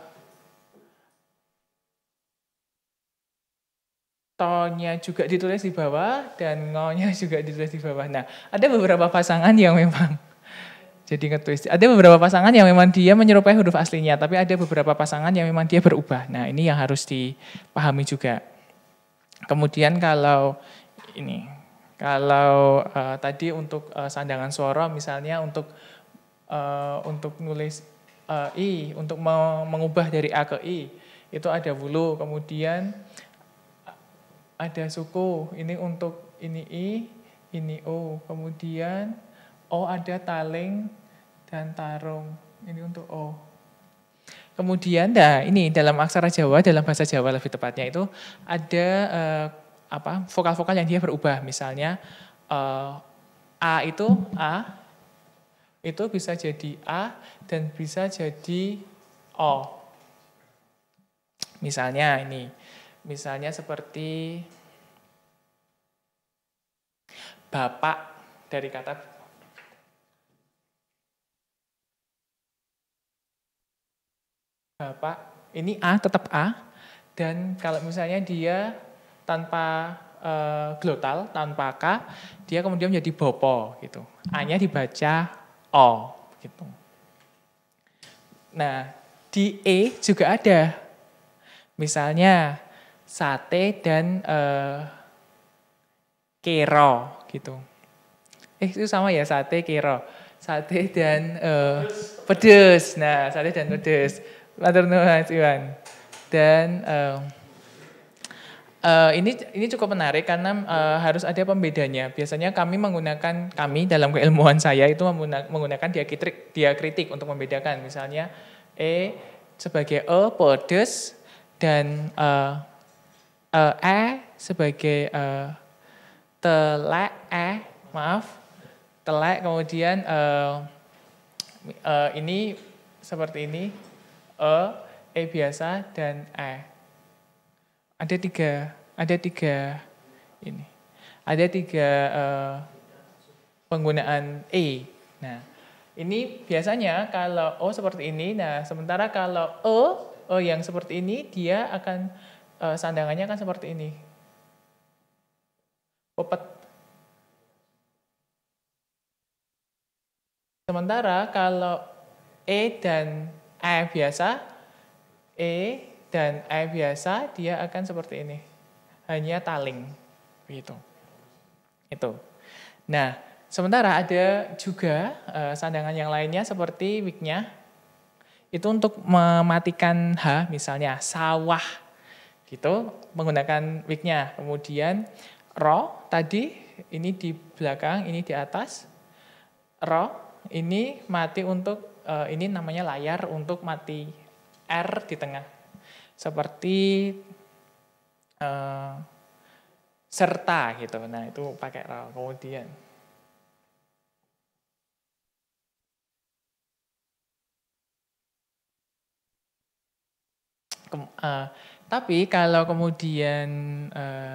juga ditulis di bawah dan ngonya juga ditulis di bawah. Nah, ada beberapa pasangan yang memang jadi ngetwist. Ada beberapa pasangan yang memang dia menyerupai huruf aslinya, tapi ada beberapa pasangan yang memang dia berubah. Nah ini yang harus dipahami juga. Kemudian kalau ini, kalau uh, tadi untuk uh, sandangan suara misalnya untuk uh, untuk nulis uh, i, untuk mengubah dari a ke i itu ada bulu, kemudian ada suku. Ini untuk ini i, ini o, kemudian O ada taling dan tarung. Ini untuk O. Kemudian, nah ini dalam aksara Jawa, dalam bahasa Jawa lebih tepatnya itu ada eh, apa vokal-vokal yang dia berubah. Misalnya eh, A itu A, itu bisa jadi A dan bisa jadi O. Misalnya ini, misalnya seperti bapak dari kata Pak, ini A tetap A. Dan kalau misalnya dia tanpa e, glotal, tanpa K, dia kemudian menjadi bopo gitu. A-nya dibaca O gitu. Nah, di E juga ada. Misalnya sate dan e, kero gitu. Eh itu sama ya sate kero. Sate dan e, pedes. Nah, sate dan pedes. Matur nuwun Mas Iwan. Dan uh, uh, ini ini cukup menarik karena uh, harus ada pembedanya. Biasanya kami menggunakan kami dalam keilmuan saya itu menggunakan diakritik diakritik untuk membedakan misalnya e sebagai e pedes dan uh, uh, e sebagai uh, telek e maaf telek kemudian uh, uh, ini seperti ini e, e biasa dan e. Ada tiga, ada tiga ini. Ada tiga uh, penggunaan e. Nah, ini biasanya kalau o seperti ini. Nah, sementara kalau e, e yang seperti ini dia akan uh, sandangannya akan seperti ini. Pepet. Sementara kalau e dan air biasa, E dan air biasa dia akan seperti ini. Hanya taling. Begitu. Itu. Nah, sementara ada juga uh, sandangan yang lainnya seperti wignya. Itu untuk mematikan H misalnya sawah gitu menggunakan wignya. Kemudian ro tadi ini di belakang, ini di atas. Ro ini mati untuk uh, ini namanya layar untuk mati R di tengah. Seperti uh, serta gitu. Nah, itu pakai RAL. Kemudian Kem, uh, tapi kalau kemudian uh,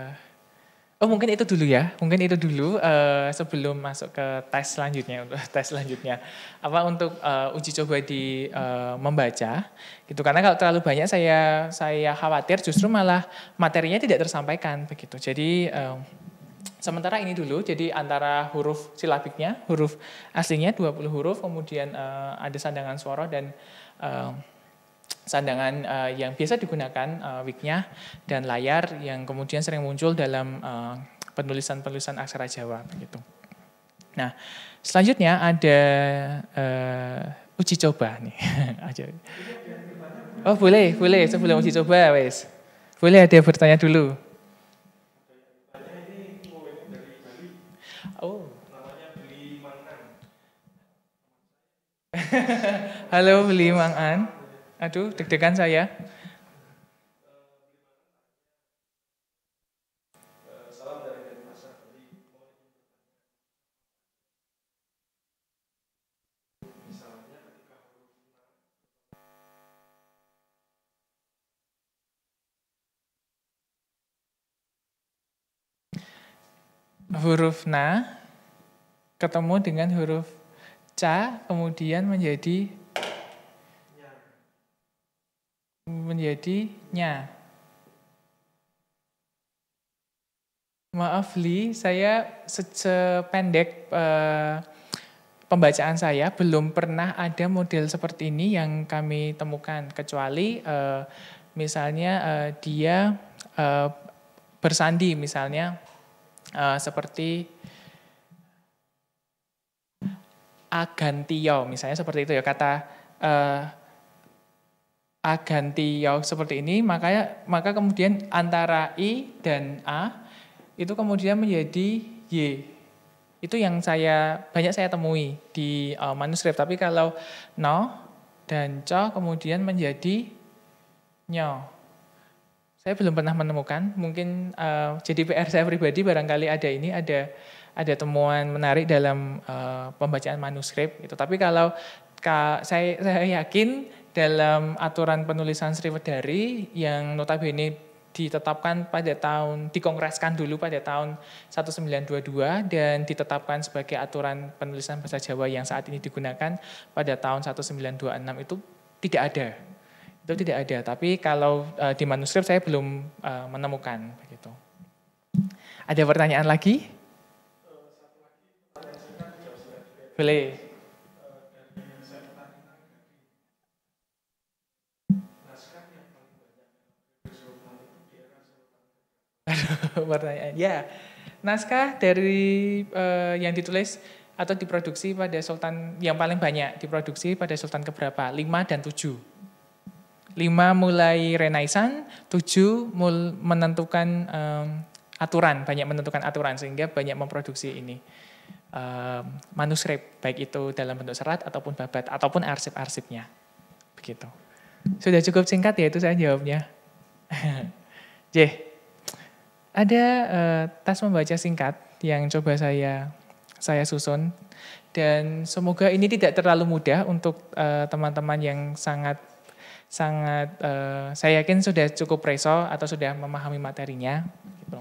Oh mungkin itu dulu ya, mungkin itu dulu uh, sebelum masuk ke tes selanjutnya untuk tes selanjutnya apa untuk uh, uji coba di uh, membaca gitu karena kalau terlalu banyak saya saya khawatir justru malah materinya tidak tersampaikan begitu. Jadi uh, sementara ini dulu jadi antara huruf silabiknya, huruf aslinya 20 huruf kemudian uh, ada sandangan suara dan uh, sandangan uh, yang biasa digunakan uh, eh, wignya dan layar yang kemudian sering muncul dalam penulisan eh, penulisan-penulisan aksara Jawa begitu. Nah, selanjutnya ada uh, uji coba nih. oh, boleh, boleh boleh uji coba wes. Boleh ada bertanya dulu. Oh. Halo Beli Mang An. Aduh, deg-degan saya. huruf na ketemu dengan huruf ca kemudian menjadi menjadi nya. Maaf Li, saya sependek uh, pembacaan saya belum pernah ada model seperti ini yang kami temukan kecuali uh, misalnya uh, dia uh, bersandi misalnya uh, seperti agantio misalnya seperti itu ya kata uh, A ganti yo seperti ini, makanya maka kemudian antara I dan A itu kemudian menjadi Y. Itu yang saya banyak saya temui di uh, manuskrip. Tapi kalau no dan co kemudian menjadi nyo. Saya belum pernah menemukan. Mungkin uh, jadi PR saya pribadi barangkali ada ini ada ada temuan menarik dalam uh, pembacaan manuskrip itu. Tapi kalau ka, saya saya yakin dalam aturan penulisan Sriwedari yang notabene ditetapkan pada tahun dikongreskan dulu pada tahun 1922 dan ditetapkan sebagai aturan penulisan bahasa Jawa yang saat ini digunakan pada tahun 1926 itu tidak ada. Itu tidak ada, tapi kalau uh, di manuskrip saya belum uh, menemukan begitu. Ada pertanyaan lagi? Boleh. pertanyaan. Ya, naskah dari uh, yang ditulis atau diproduksi pada sultan yang paling banyak diproduksi pada sultan keberapa? Lima dan tujuh. Lima mulai renaisan, tujuh mul menentukan um, aturan, banyak menentukan aturan sehingga banyak memproduksi ini. Um, manuskrip baik itu dalam bentuk serat ataupun babat ataupun arsip-arsipnya. Begitu. Sudah cukup singkat ya itu saya jawabnya. J. Ada uh, tas membaca singkat yang coba saya saya susun dan semoga ini tidak terlalu mudah untuk eh, teman-teman uh, yang sangat sangat uh, saya yakin sudah cukup preso atau sudah memahami materinya gitu.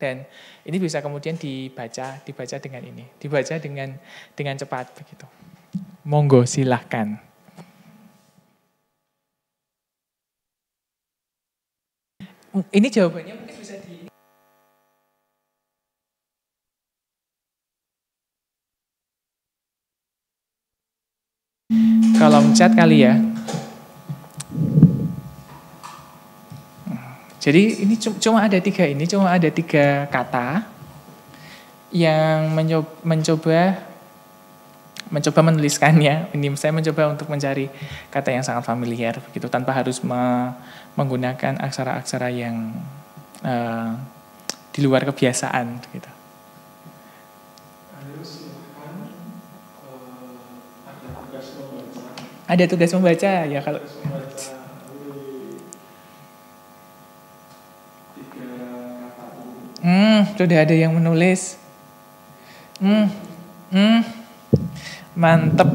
dan ini bisa kemudian dibaca dibaca dengan ini dibaca dengan dengan cepat begitu monggo silahkan Ini jawabannya mungkin bisa di kolom chat kali ya. Jadi ini cuma ada tiga ini, cuma ada tiga kata yang mencoba, mencoba mencoba menuliskannya. Ini saya mencoba untuk mencari kata yang sangat familiar begitu tanpa harus me, menggunakan aksara-aksara yang uh, di luar kebiasaan gitu. Eh, ada tugas membaca ya kalau Hmm, sudah ada yang menulis. Hmm, hmm, mantep.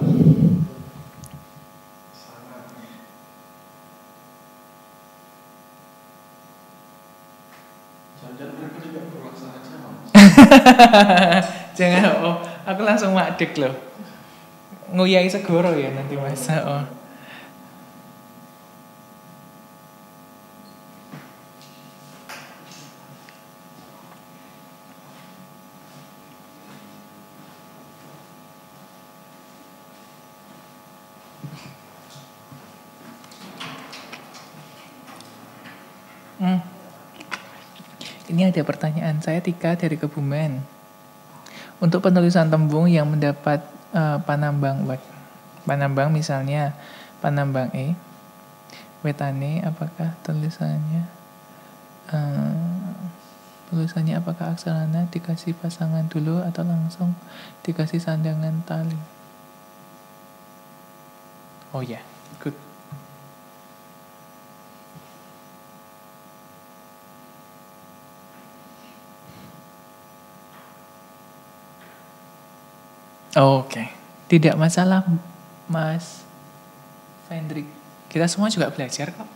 jangan oh, aku langsung madek loh Nguyahi segoro ya nanti mas oh Hmm Ini ada pertanyaan saya Tika dari Kebumen. Untuk penulisan tembung yang mendapat uh, panambang wet, panambang misalnya panambang e, wetane apakah tulisannya uh, tulisannya apakah aksarana dikasih pasangan dulu atau langsung dikasih sandangan tali? Oh ya, yeah. good. Oh, Oke, okay. tidak masalah, Mas Fendrik. Kita semua juga belajar kok.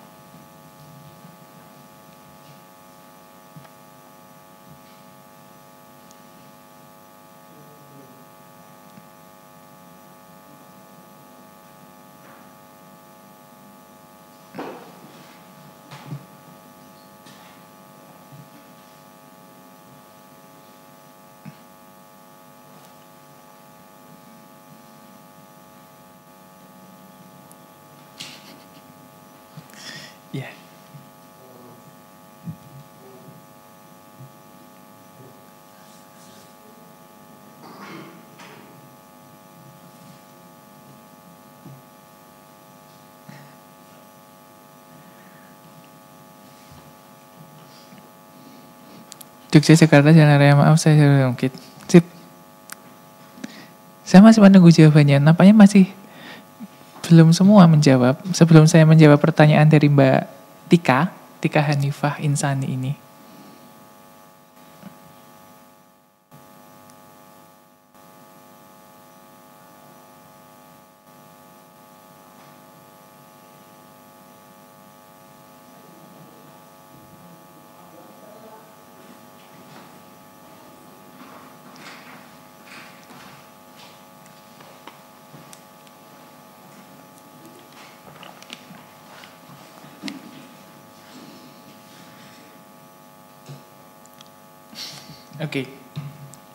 Jogja, Jakarta, Jalan Raya, maaf saya sudah mungkin. Sip. Saya masih menunggu jawabannya, nampaknya masih belum semua menjawab. Sebelum saya menjawab pertanyaan dari Mbak Tika, Tika Hanifah Insani ini.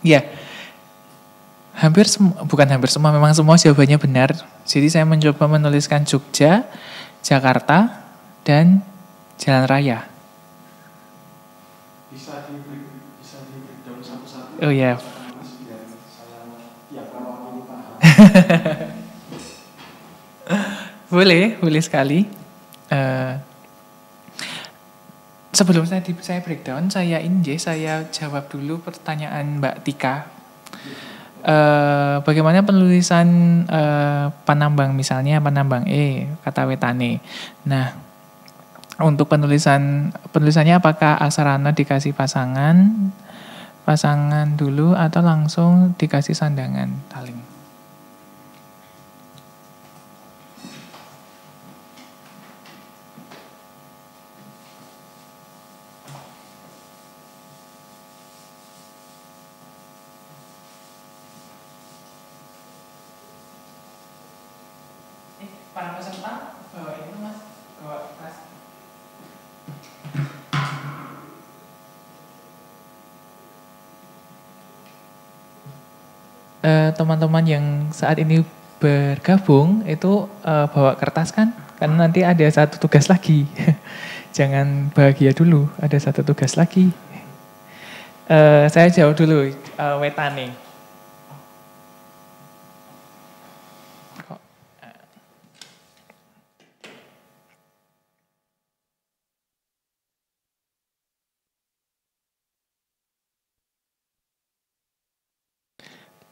Ya, hampir semua, bukan hampir semua, memang semua jawabannya benar. Jadi saya mencoba menuliskan Jogja, Jakarta, dan Jalan Raya. Bisa di bisa di satu-satu. Oh iya. ya. Yeah. boleh, boleh sekali. sebelum saya di, saya breakdown saya inje saya jawab dulu pertanyaan Mbak Tika. Uh, bagaimana penulisan uh, penambang misalnya penambang E kata wetane. Nah, untuk penulisan penulisannya apakah asarana dikasih pasangan pasangan dulu atau langsung dikasih sandangan? teman-teman yang saat ini bergabung itu uh, bawa kertas kan? Karena nanti ada satu tugas lagi. Jangan bahagia dulu, ada satu tugas lagi. Uh, saya jauh dulu uh, eh, wetane.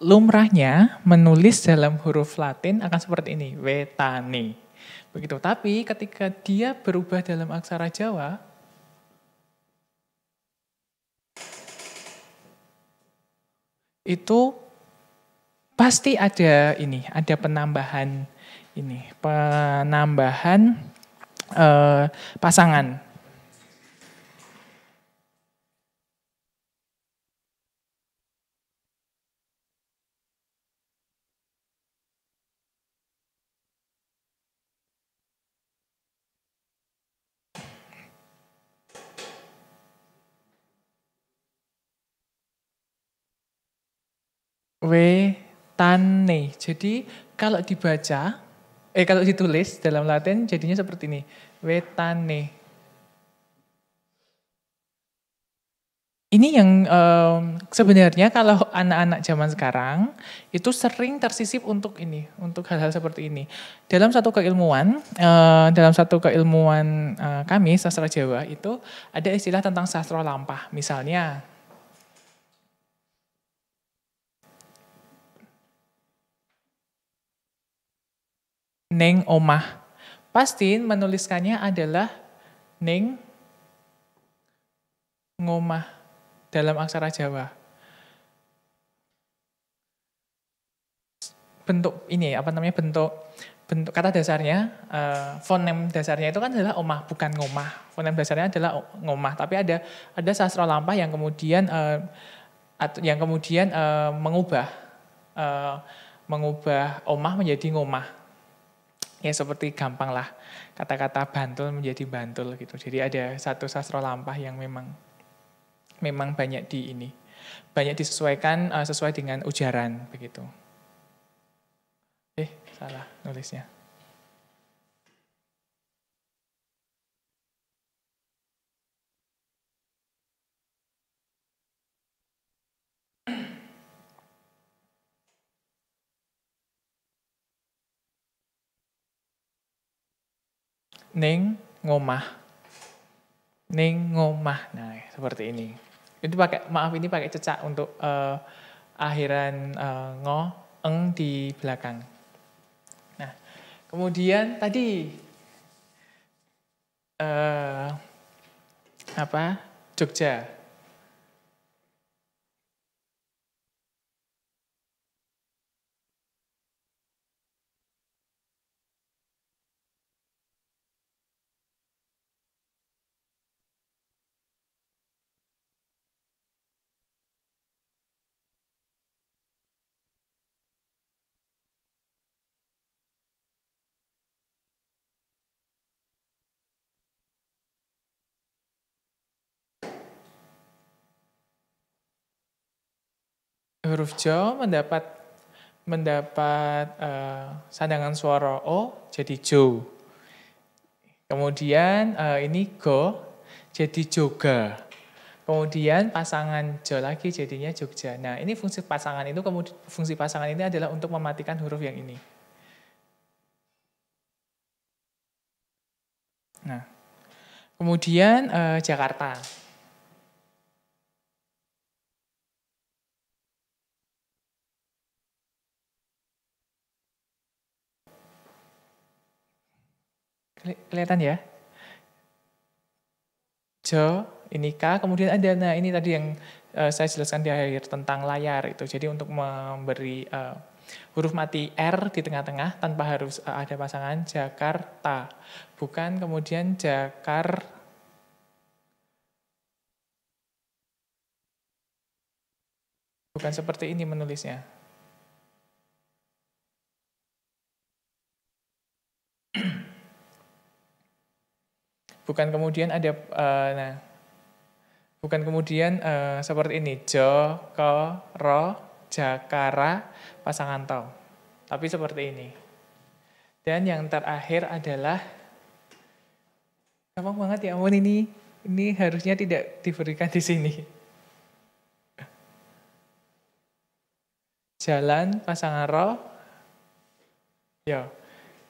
lumrahnya menulis dalam huruf Latin akan seperti ini, wetani, Begitu. Tapi ketika dia berubah dalam aksara Jawa, itu pasti ada ini, ada penambahan ini, penambahan uh, pasangan Wetane. Jadi kalau dibaca, eh kalau ditulis dalam Latin jadinya seperti ini. Wetane. Ini yang um, sebenarnya kalau anak-anak zaman sekarang itu sering tersisip untuk ini, untuk hal-hal seperti ini. Dalam satu keilmuan, uh, dalam satu keilmuan uh, kami sastra Jawa itu ada istilah tentang sastra lampah. Misalnya neng omah. Pasti menuliskannya adalah neng ngomah dalam aksara Jawa. Bentuk ini apa namanya bentuk bentuk kata dasarnya uh, fonem dasarnya itu kan adalah omah bukan ngomah. Fonem dasarnya adalah ngomah, tapi ada ada sastra lampah yang kemudian uh, yang kemudian uh, mengubah uh, mengubah omah menjadi ngomah ya seperti gampang lah kata-kata bantul menjadi bantul gitu. Jadi ada satu sastra lampah yang memang memang banyak di ini banyak disesuaikan uh, sesuai dengan ujaran begitu. Eh salah nulisnya. ning ngomah ning ngomah nah seperti ini itu pakai maaf ini pakai cecak untuk uh, akhiran uh, ngo eng di belakang nah kemudian tadi uh, apa Jogja huruf jo mendapat mendapat uh, sandangan suara o jadi jo. Kemudian uh, ini go jadi joga. Kemudian pasangan jo lagi jadinya Jogja. Nah ini fungsi pasangan itu kemudian fungsi pasangan ini adalah untuk mematikan huruf yang ini. Nah kemudian uh, Jakarta. kelihatan ya. Jo, ini K, kemudian ada, nah ini tadi yang uh, saya jelaskan di akhir tentang layar itu. Jadi untuk memberi uh, huruf mati R di tengah-tengah tanpa harus uh, ada pasangan Jakarta. Bukan kemudian Jakarta Bukan seperti ini menulisnya. bukan kemudian ada uh, nah bukan kemudian uh, seperti ini jo Ko, ro jakara pasangan to tapi seperti ini dan yang terakhir adalah gampang banget ya ampun ini ini harusnya tidak diberikan di sini jalan pasangan ro ya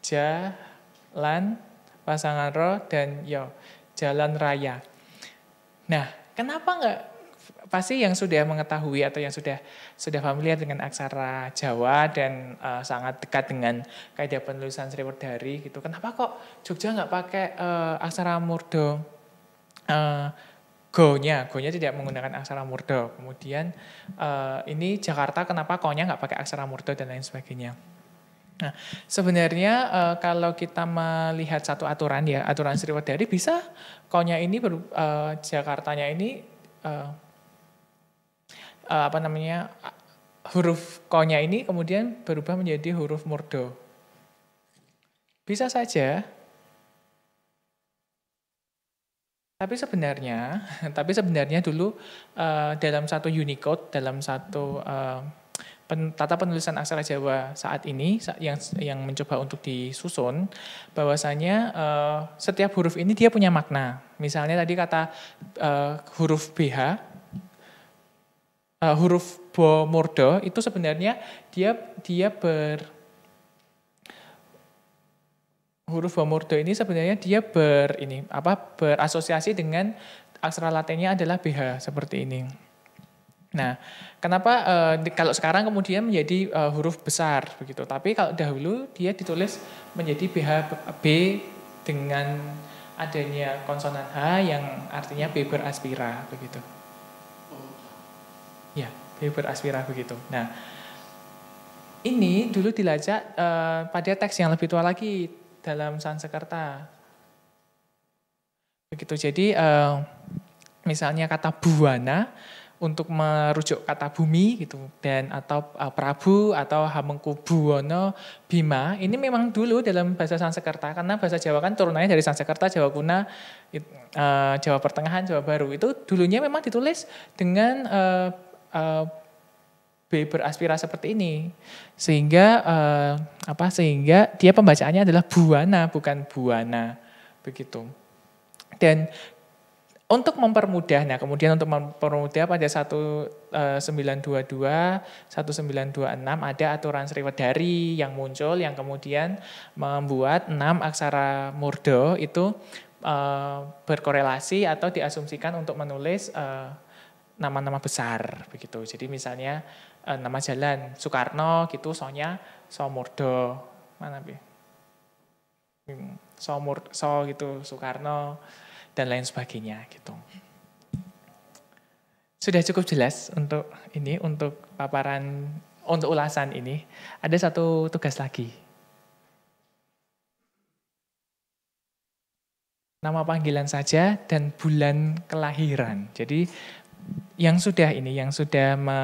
jalan pasangan roh dan yo ya, jalan raya. Nah, kenapa enggak pasti yang sudah mengetahui atau yang sudah sudah familiar dengan aksara Jawa dan uh, sangat dekat dengan kaidah penulisan Sriwedari gitu. Kenapa kok Jogja enggak pakai uh, aksara Murdo? Uh, Go-nya, go-nya tidak menggunakan aksara murdo. Kemudian uh, ini Jakarta kenapa konya nggak pakai aksara murdo dan lain sebagainya. Nah, sebenarnya uh, kalau kita melihat satu aturan ya, aturan Sriwedari bisa konya ini uh, Jakartanya ini uh, uh, apa namanya huruf konya ini kemudian berubah menjadi huruf murdo. Bisa saja. Tapi sebenarnya, tapi sebenarnya dulu uh, dalam satu Unicode, dalam satu uh, pen, tata penulisan aksara Jawa saat ini yang yang mencoba untuk disusun bahwasanya uh, setiap huruf ini dia punya makna. Misalnya tadi kata uh, huruf BH uh, eh, huruf bo mordo itu sebenarnya dia dia ber huruf bo mordo ini sebenarnya dia ber ini apa berasosiasi dengan aksara latinnya adalah BH seperti ini. Nah, kenapa uh, di, kalau sekarang kemudian menjadi uh, huruf besar begitu? Tapi kalau dahulu dia ditulis menjadi BH B dengan adanya konsonan H yang artinya B beraspira begitu. Oh. Ya, B beraspira begitu. Nah, ini dulu dilacak uh, pada teks yang lebih tua lagi dalam Sansekerta. Begitu. Jadi uh, misalnya kata buana untuk merujuk kata bumi gitu dan atau uh, Prabu atau Hamengkubuwono Bima ini memang dulu dalam bahasa Sanskerta karena bahasa Jawa kan turunannya dari Sanskerta Jawa Kuna uh, Jawa Pertengahan Jawa Baru itu dulunya memang ditulis dengan uh, eh, uh, B beraspirasi seperti ini sehingga uh, apa sehingga dia pembacaannya adalah buana bukan buana begitu dan untuk mempermudahnya, kemudian untuk mempermudah pada 1922, 1926 eh, ada aturan Sriwedari yang muncul yang kemudian membuat enam aksara murdo itu uh, berkorelasi atau diasumsikan untuk menulis eh, nama-nama uh, besar begitu. Jadi misalnya uh, nama jalan Soekarno gitu, soalnya so murdo mana bi? mordo hmm, so gitu Soekarno dan lain sebagainya gitu. Sudah cukup jelas untuk ini untuk paparan untuk ulasan ini. Ada satu tugas lagi. Nama panggilan saja dan bulan kelahiran. Jadi yang sudah ini yang sudah me,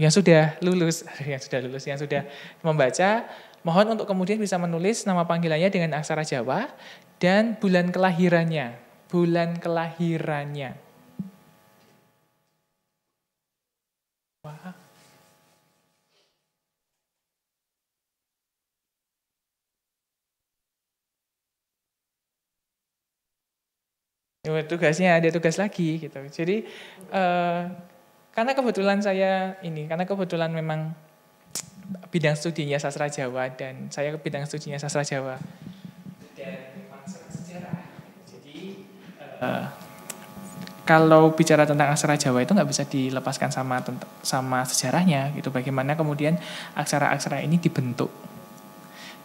yang sudah lulus yang sudah lulus yang sudah membaca mohon untuk kemudian bisa menulis nama panggilannya dengan aksara Jawa dan bulan kelahirannya bulan kelahirannya. Wah. Tugasnya ada tugas lagi gitu. Jadi uh, karena kebetulan saya ini, karena kebetulan memang bidang studinya sastra Jawa dan saya bidang studinya sastra Jawa. Eh, kalau bicara tentang aksara Jawa itu nggak bisa dilepaskan sama sama sejarahnya gitu bagaimana kemudian aksara-aksara ini dibentuk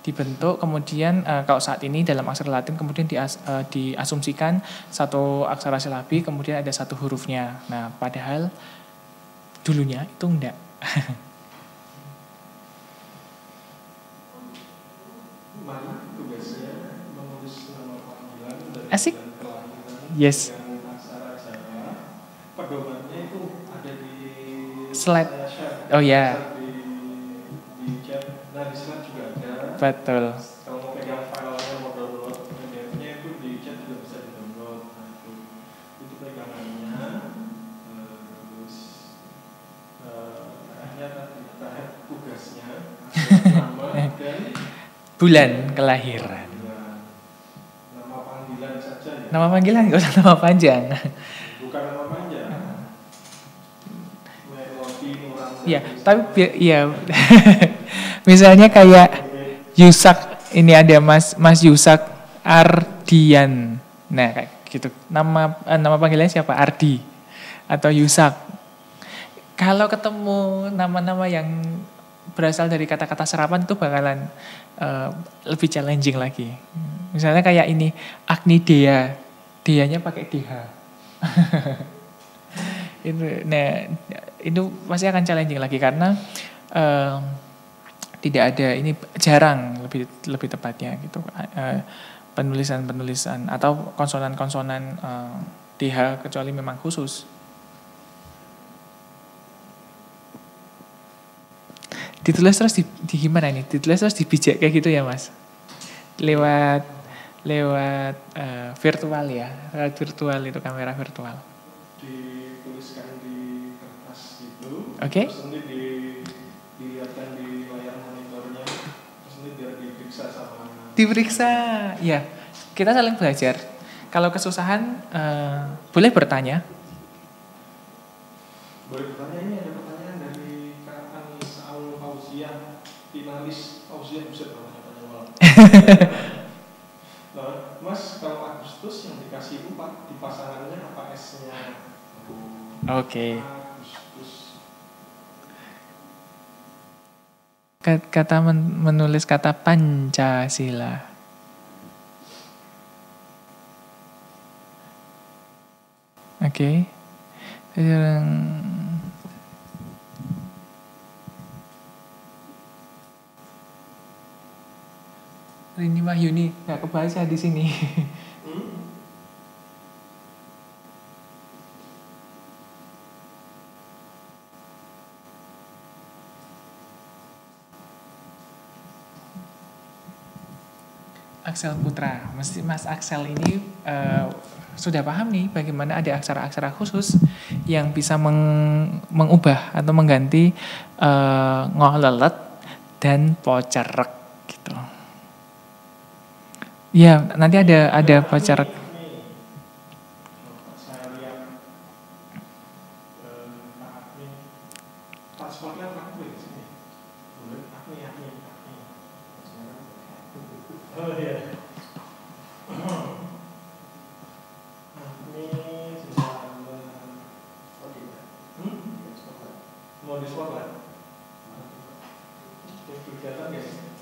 dibentuk kemudian uh, kalau saat ini dalam aksara Latin kemudian dias, uh, diasumsikan satu aksara silabi kemudian ada satu hurufnya nah padahal dulunya itu enggak asik Yes. Pedomannya slide. Oh ya. Yeah. Betul. bulan kelahiran. Nama panggilan gak usah nama panjang. Bukan nama panjang. ya tapi ya Misalnya kayak Yusak ini ada Mas Mas Yusak Ardian. Nah, kayak gitu. Nama eh, nama panggilannya siapa? Ardi atau Yusak. Kalau ketemu nama-nama yang berasal dari kata-kata serapan itu bakalan uh, lebih challenging lagi. Misalnya kayak ini, Agni Dea. Deanya pakai DH. itu, nah, itu pasti akan challenging lagi karena uh, tidak ada ini jarang lebih lebih tepatnya gitu eh, penulisan penulisan penulisan atau konsonan konsonan uh, eh, kecuali memang khusus. Ditulis terus di, di gimana ini? Ditulis terus dibijak kayak gitu ya mas? Lewat lewat uh, virtual ya lewat virtual itu kamera virtual dituliskan di kertas itu oke okay. terus nanti di, dilihatkan di layar monitornya terus nanti biar diperiksa sama diperiksa ya kita saling belajar kalau kesusahan uh, boleh bertanya boleh bertanya ini ada pertanyaan dari Kak Anis Al Fauzia finalis Fauzia bisa bertanya-tanya Mas kalau Agustus yang dikasih empat di pasangannya apa S-nya? Oke. Okay. Kata men menulis kata Pancasila. Oke. Okay. Yang Rini nah, Mahyuni nggak kebaca ya di sini. Hmm. Axel Putra, mesti Mas Axel ini uh, sudah paham nih bagaimana ada aksara-aksara khusus yang bisa meng, mengubah atau mengganti uh, ngolelet dan pocerek Iya, nanti ada ada pacar.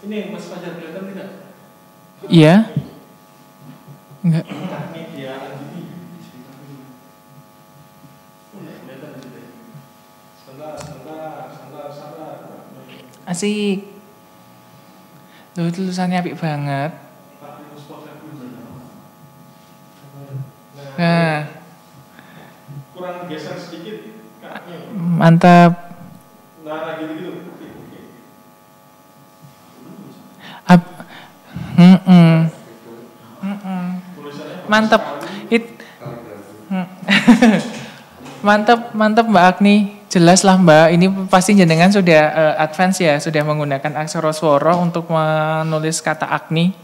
Ini Mas Fajar kelihatan tidak? Iya. Enggak. Asik. Tuh tulisannya apik banget. Nah. Kurang geser sedikit. Mantap. mantep it hmm. mantep mantep Mbak Agni jelas lah Mbak ini pasti jenengan sudah uh, advance ya sudah menggunakan aksara swara untuk menulis kata Agni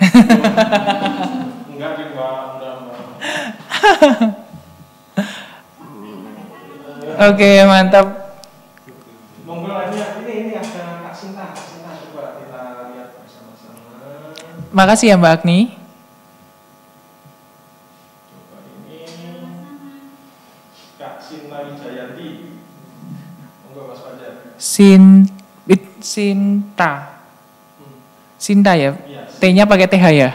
Oke, mantap. Makasih ya Mbak Agni. Sin it, Sinta. Sinta ya? T-nya pakai TH ya?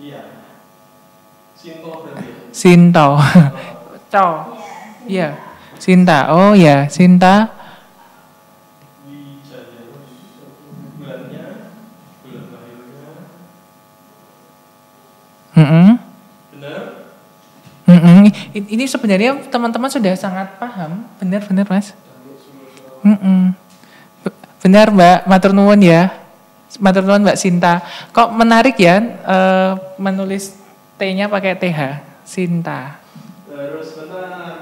Iya. Sinto Sinto. Co. Iya. Sinta. Oh ya, Sinta. Mm -hmm. Benar? Mm -hmm. Ini sebenarnya teman-teman sudah sangat paham, benar-benar mas. Mm -hmm. Benar mbak, matur nuwun ya. Matur nuwun mbak Sinta. Kok menarik ya uh, menulis T-nya pakai TH, Sinta. Terus benar.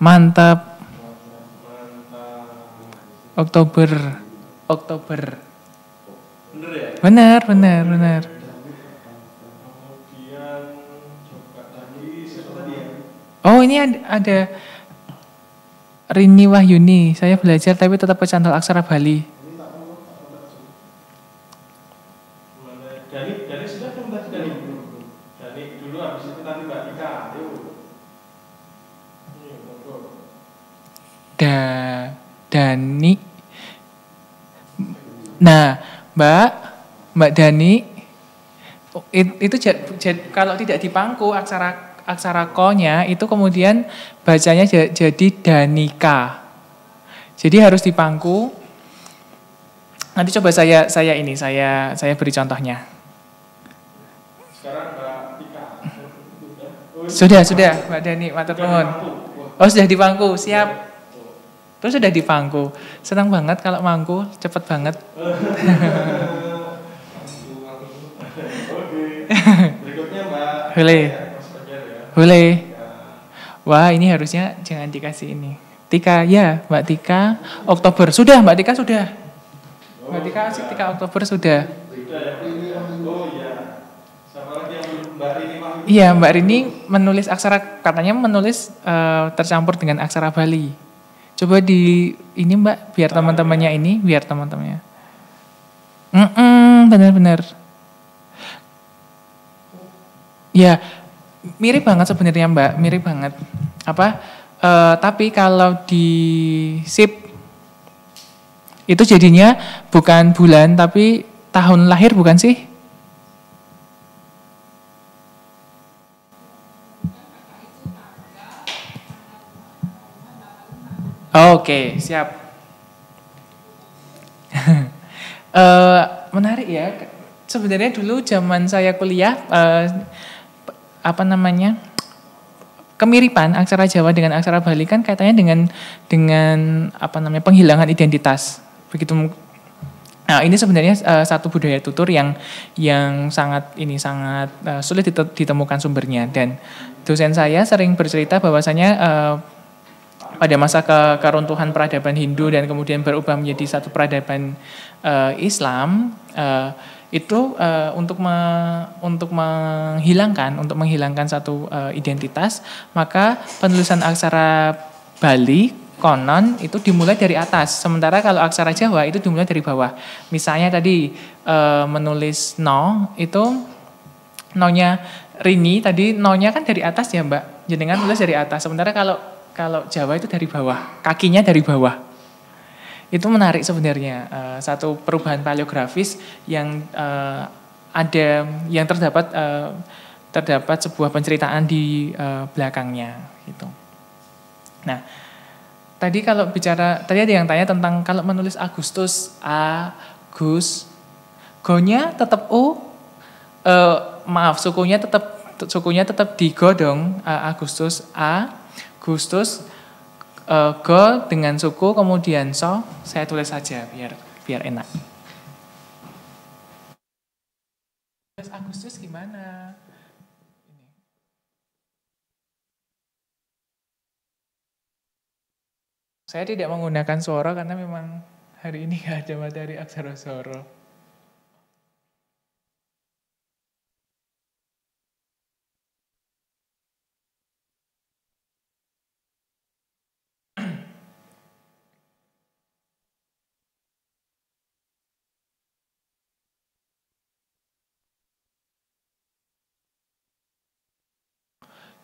mantap Oktober Oktober benar benar benar Oh ini ada, ada Rini Wahyuni, saya belajar tapi tetap ke Aksara Bali. da, Dani. Nah, Mbak, Mbak Dani, itu jad, jad, kalau tidak dipangku aksara aksara konya itu kemudian bacanya jadi Danika. Jadi harus dipangku. Nanti coba saya saya ini saya saya beri contohnya. Sudah, sudah, Mbak Dani, matur Oh, sudah dipangku, siap. Terus sudah di Pangku. Senang banget kalau mangku, cepet banget. Berikutnya Boleh. Boleh. Wah, ini harusnya jangan dikasih ini. Tika, ya Mbak Tika, Oktober. Sudah Mbak Tika, sudah. Mbak Tika, Tika Oktober sudah. Iya, Mbak Rini menulis aksara, katanya menulis uh, tercampur dengan aksara Bali. Coba di ini Mbak, biar teman-temannya ini, biar teman-temannya. Mm -mm, benar-benar. Ya, mirip banget sebenarnya Mbak, mirip banget. Apa? E, tapi kalau di SIP itu jadinya bukan bulan tapi tahun lahir bukan sih? Oke, siap. uh, menarik ya. Sebenarnya dulu zaman saya kuliah uh, apa namanya? kemiripan aksara Jawa dengan aksara Bali kan kaitannya dengan dengan apa namanya? penghilangan identitas. Begitu Nah, ini sebenarnya uh, satu budaya tutur yang yang sangat ini sangat uh, sulit ditemukan sumbernya dan dosen saya sering bercerita bahwasanya uh, pada masa ke keruntuhan peradaban Hindu dan kemudian berubah menjadi satu peradaban uh, Islam uh, itu uh, untuk me, untuk menghilangkan untuk menghilangkan satu uh, identitas maka penulisan aksara Bali konon itu dimulai dari atas sementara kalau aksara Jawa itu dimulai dari bawah misalnya tadi uh, menulis no itu nonya Rini tadi nonya kan dari atas ya Mbak kan mulai dari atas sementara kalau kalau Jawa itu dari bawah, kakinya dari bawah. Itu menarik sebenarnya. Uh, satu perubahan paleografis yang uh, ada yang terdapat uh, terdapat sebuah penceritaan di uh, belakangnya gitu. Nah, tadi kalau bicara tadi ada yang tanya tentang kalau menulis Agustus A Gus Go-nya tetap U, uh, maaf sukunya tetap sukunya tetap di Godong uh, Agustus A Gustus uh, eh, go dengan suku kemudian so saya tulis saja biar biar enak. Agustus gimana? Saya tidak menggunakan suara karena memang hari ini gak ada materi aksara soro.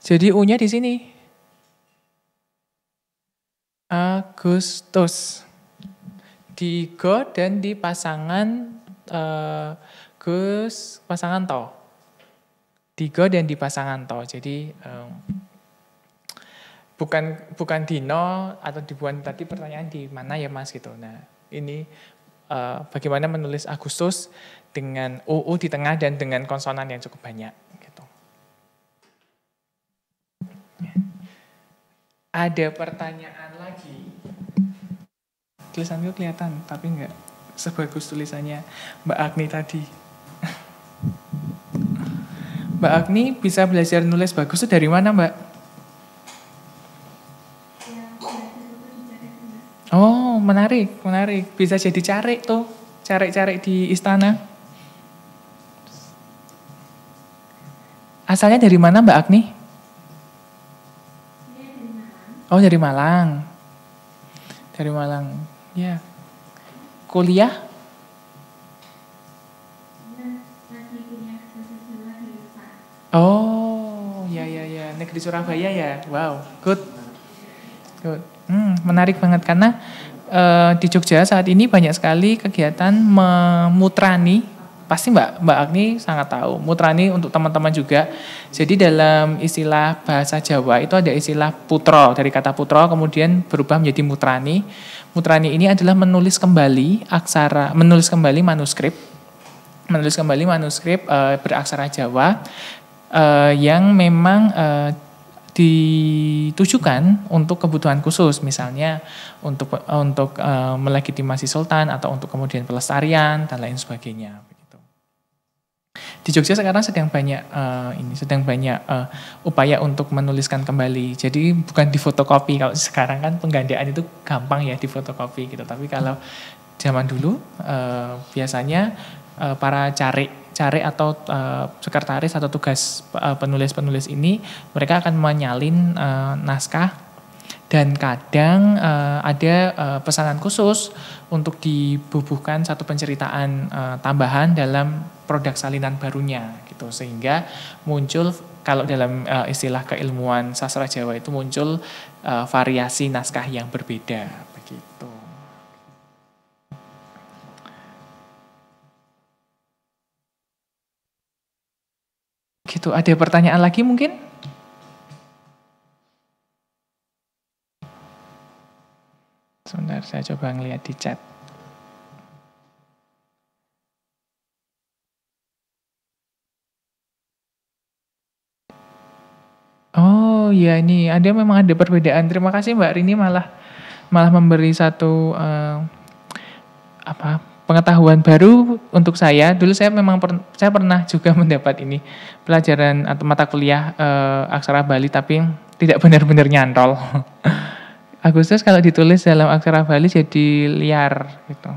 Jadi U-nya di sini. Agustus. Di go dan di pasangan uh, gus pasangan to. Di go dan di pasangan to. Jadi um, bukan bukan dino atau dibuat tadi pertanyaan di mana ya mas gitu. Nah ini uh, bagaimana menulis Agustus dengan UU di tengah dan dengan konsonan yang cukup banyak. ada pertanyaan lagi Tulisannya kelihatan tapi nggak sebagus tulisannya Mbak Agni tadi Mbak Agni bisa belajar nulis bagus itu dari mana Mbak? Oh menarik menarik bisa jadi cari tuh cari-cari di istana asalnya dari mana Mbak Agni? Oh dari Malang. Dari Malang. Ya. Kuliah? Oh, ya ya ya. Negeri Surabaya ya. Wow, good. Good. Hmm, menarik banget karena uh, di Jogja saat ini banyak sekali kegiatan memutrani pasti Mbak Mbak Agni sangat tahu. Mutrani untuk teman-teman juga. Jadi dalam istilah bahasa Jawa itu ada istilah putro dari kata putro kemudian berubah menjadi mutrani. Mutrani ini adalah menulis kembali aksara, menulis kembali manuskrip, menulis kembali manuskrip e, beraksara Jawa e, yang memang e, ditujukan untuk kebutuhan khusus misalnya untuk untuk e, melegitimasi sultan atau untuk kemudian pelestarian dan lain sebagainya. Di Jogja sekarang sedang banyak uh, ini sedang banyak uh, upaya untuk menuliskan kembali. Jadi bukan di fotokopi kalau sekarang kan penggandaan itu gampang ya difotokopi gitu. Tapi kalau zaman dulu uh, biasanya uh, para cari cari atau uh, sekretaris atau tugas penulis-penulis ini mereka akan menyalin uh, naskah dan kadang uh, ada uh, pesanan khusus untuk dibubuhkan satu penceritaan uh, tambahan dalam produk salinan barunya gitu sehingga muncul kalau dalam uh, istilah keilmuan sastra Jawa itu muncul uh, variasi naskah yang berbeda begitu. Gitu ada pertanyaan lagi mungkin? Sebentar saya coba ngelihat di chat. iya ini ada memang ada perbedaan. Terima kasih Mbak Rini malah malah memberi satu uh, apa pengetahuan baru untuk saya. Dulu saya memang per, saya pernah juga mendapat ini pelajaran atau mata kuliah uh, aksara Bali tapi tidak benar-benar nyantol. Agustus kalau ditulis dalam aksara Bali jadi liar gitu.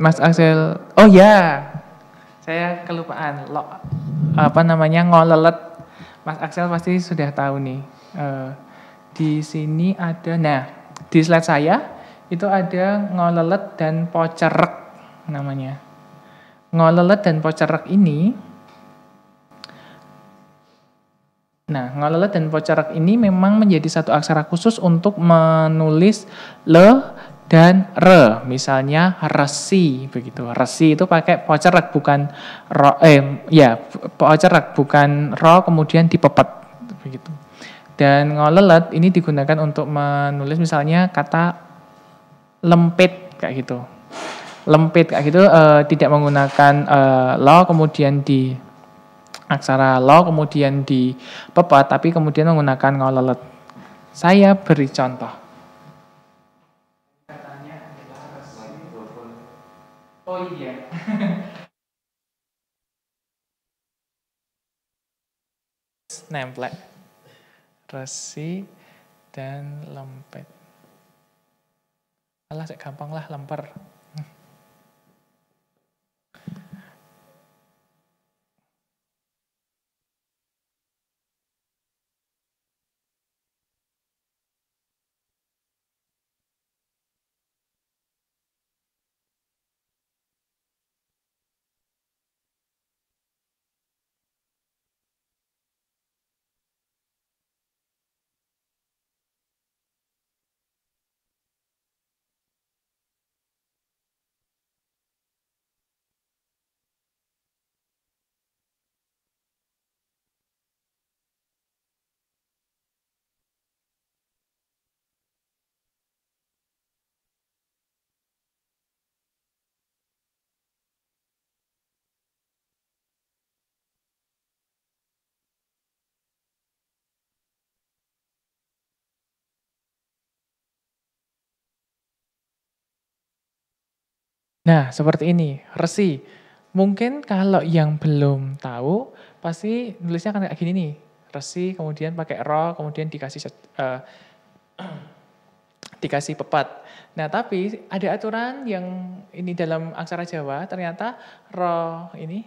Mas Axel, oh ya, saya kelupaan. Lo, apa namanya ngolelet. Mas Axel pasti sudah tahu nih. Uh, di sini ada. Nah, di slide saya itu ada ngolelet dan pocerek namanya. Ngolelet dan pocerek ini Nah, ngolelet dan pocerek ini memang menjadi satu aksara khusus untuk menulis le, dan re misalnya resi begitu resi itu pakai pocerak bukan ro eh ya pocerak bukan ro kemudian dipepet begitu dan ngolelet ini digunakan untuk menulis misalnya kata lempit kayak gitu lempit kayak gitu eh, tidak menggunakan eh, lo kemudian di aksara lo kemudian di pepet tapi kemudian menggunakan ngolelet saya beri contoh Oh Nemplek. Resi dan lempet. Alah, gampang lah lempar. Nah, seperti ini, resi. Mungkin kalau yang belum tahu, pasti nulisnya akan kayak gini nih. Resi, kemudian pakai ro, kemudian dikasih uh, dikasih pepat. Nah, tapi ada aturan yang ini dalam aksara Jawa, ternyata ro ini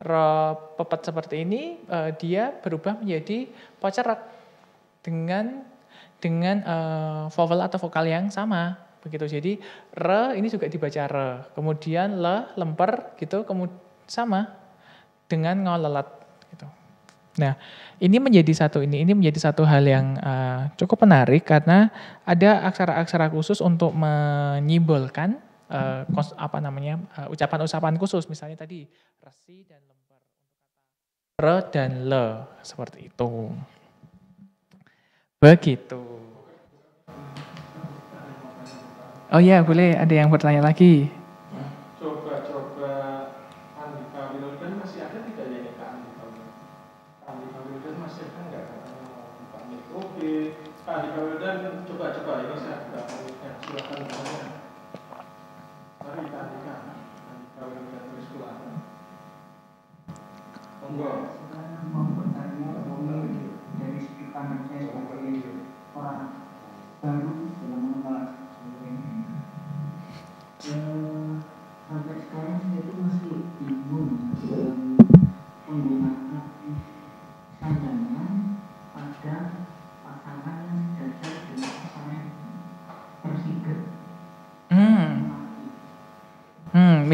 ro pepat seperti ini uh, dia berubah menjadi pocerak dengan dengan uh, vowel atau vokal yang sama begitu. Jadi re ini juga dibaca re, kemudian le lemper gitu, kemudian sama dengan ngolelat gitu. Nah, ini menjadi satu ini ini menjadi satu hal yang uh, cukup menarik karena ada aksara-aksara khusus untuk menyimbolkan uh, apa namanya eh, ucapan-ucapan uh, khusus misalnya tadi resi dan lemper re dan le seperti itu. Begitu. Oh iya, boleh ada yang bertanya lagi.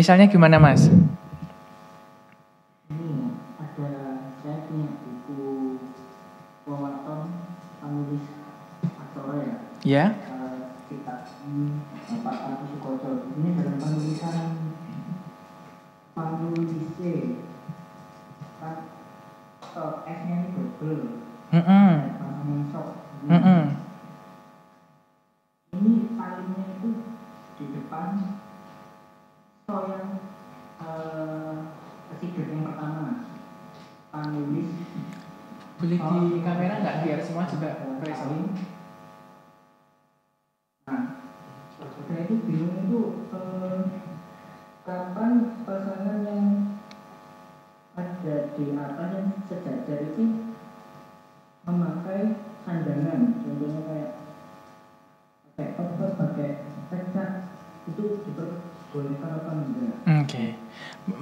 Misalnya gimana mas?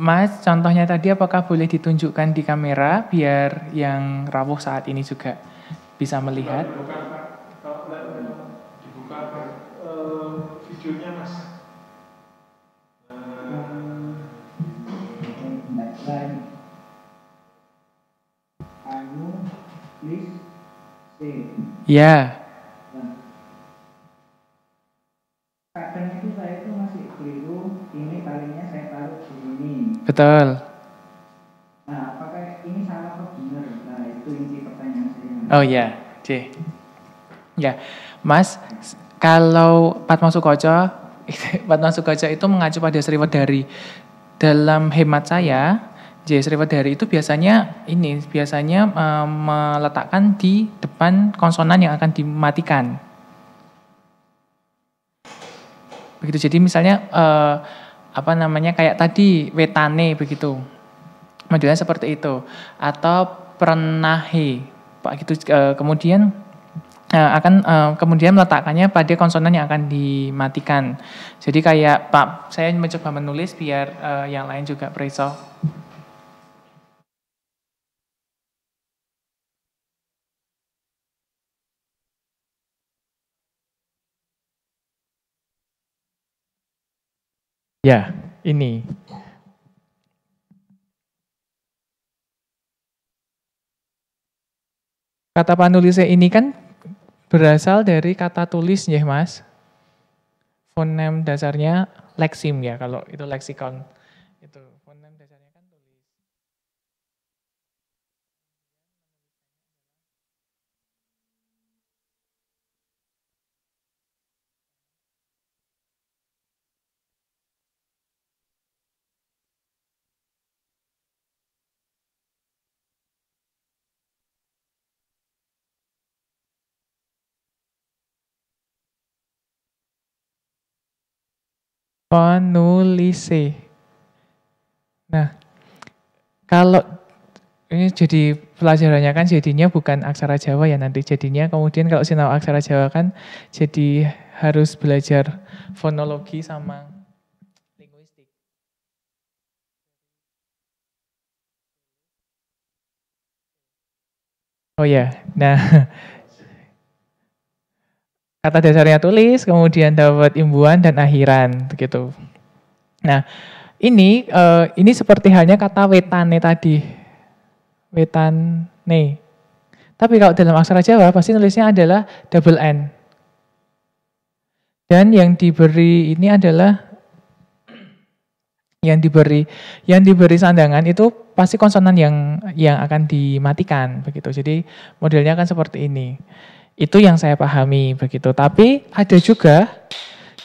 Mas, contohnya tadi apakah boleh ditunjukkan di kamera biar yang rawuh saat ini juga bisa melihat? Dibuka, videonya Mas. Ya. Yeah. Betul. Nah, apakah ini salah atau benar? Nah, itu inti pertanyaan saya. Oh ya, C. Ya, Mas, kalau Padma Sukoco, Padma Sukoco itu mengacu pada Sriwadari. Dalam hemat saya, Sri Sriwadari itu biasanya ini biasanya um, meletakkan di depan konsonan yang akan dimatikan. Begitu. Jadi misalnya uh, apa namanya kayak tadi wetane begitu modelnya seperti itu atau pernahi pak gitu eh, kemudian eh, akan eh, kemudian meletakkannya pada konsonan yang akan dimatikan jadi kayak pak saya mencoba menulis biar yang lain juga preso Ya, ini. Kata panulisnya ini kan berasal dari kata tulis ya mas. Fonem dasarnya leksim ya kalau itu leksikon. penulise. Nah, kalau ini jadi pelajarannya kan jadinya bukan aksara Jawa ya nanti jadinya kemudian kalau sinau aksara Jawa kan jadi harus belajar fonologi sama linguistik. Oh ya, yeah. nah kata dasarnya tulis, kemudian dapat imbuhan dan akhiran gitu. Nah, ini uh, ini seperti halnya kata wetane tadi. Wetane. Tapi kalau dalam aksara Jawa pasti tulisnya adalah double N. Dan yang diberi ini adalah yang diberi yang diberi sandangan itu pasti konsonan yang yang akan dimatikan begitu. Jadi modelnya akan seperti ini. Itu yang saya pahami begitu. Tapi ada juga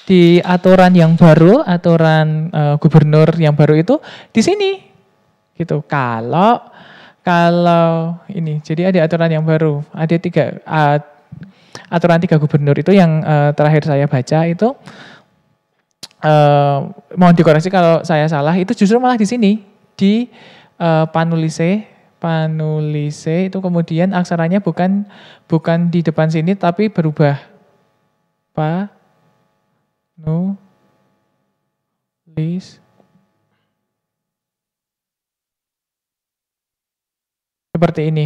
di aturan yang baru, aturan e, gubernur yang baru itu di sini gitu. Kalau kalau ini, jadi ada aturan yang baru. Ada tiga uh, aturan tiga gubernur itu yang uh, terakhir saya baca itu uh, mohon dikoreksi kalau saya salah itu justru malah di sini di uh, Panulise panulise itu kemudian aksaranya bukan bukan di depan sini tapi berubah. Pa nu lis seperti ini.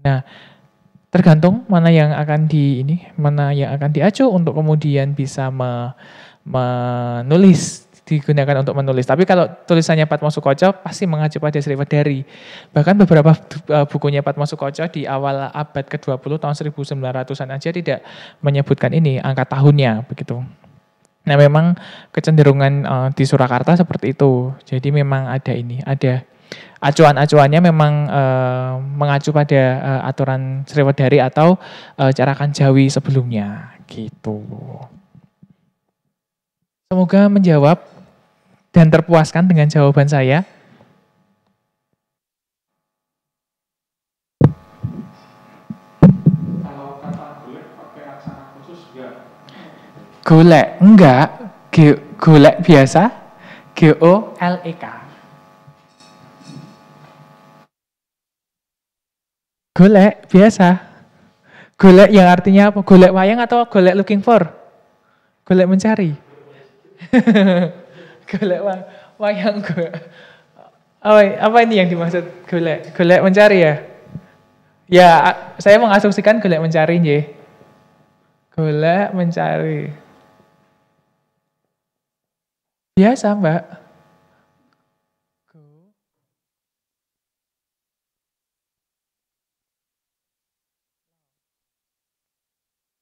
Nah, tergantung mana yang akan di ini, mana yang akan diacu untuk kemudian bisa me, menulis digunakan untuk menulis. Tapi kalau tulisannya Masuk Sukoco pasti mengacu pada Wedari. Bahkan beberapa e, bukunya Masuk Sukoco di awal abad ke-20 tahun 1900-an aja tidak menyebutkan ini angka tahunnya begitu. Nah, memang kecenderungan uh, di Surakarta seperti itu. Jadi memang ada ini, ada acuan-acuannya memang uh, mengacu pada uh, aturan Wedari atau uh, cara Jawi sebelumnya gitu. Semoga menjawab dan terpuaskan dengan jawaban saya. Golek, enggak. Golek biasa. G-O-L-E-K. Golek biasa. Golek yang artinya apa? Golek wayang atau golek looking for? Golek mencari. golek wang, wang yang gue. Oh, iya, apa ini yang dimaksud golek? Golek mencari ya? Ya, saya mengasumsikan golek mencari ya. Golek mencari. Biasa mbak.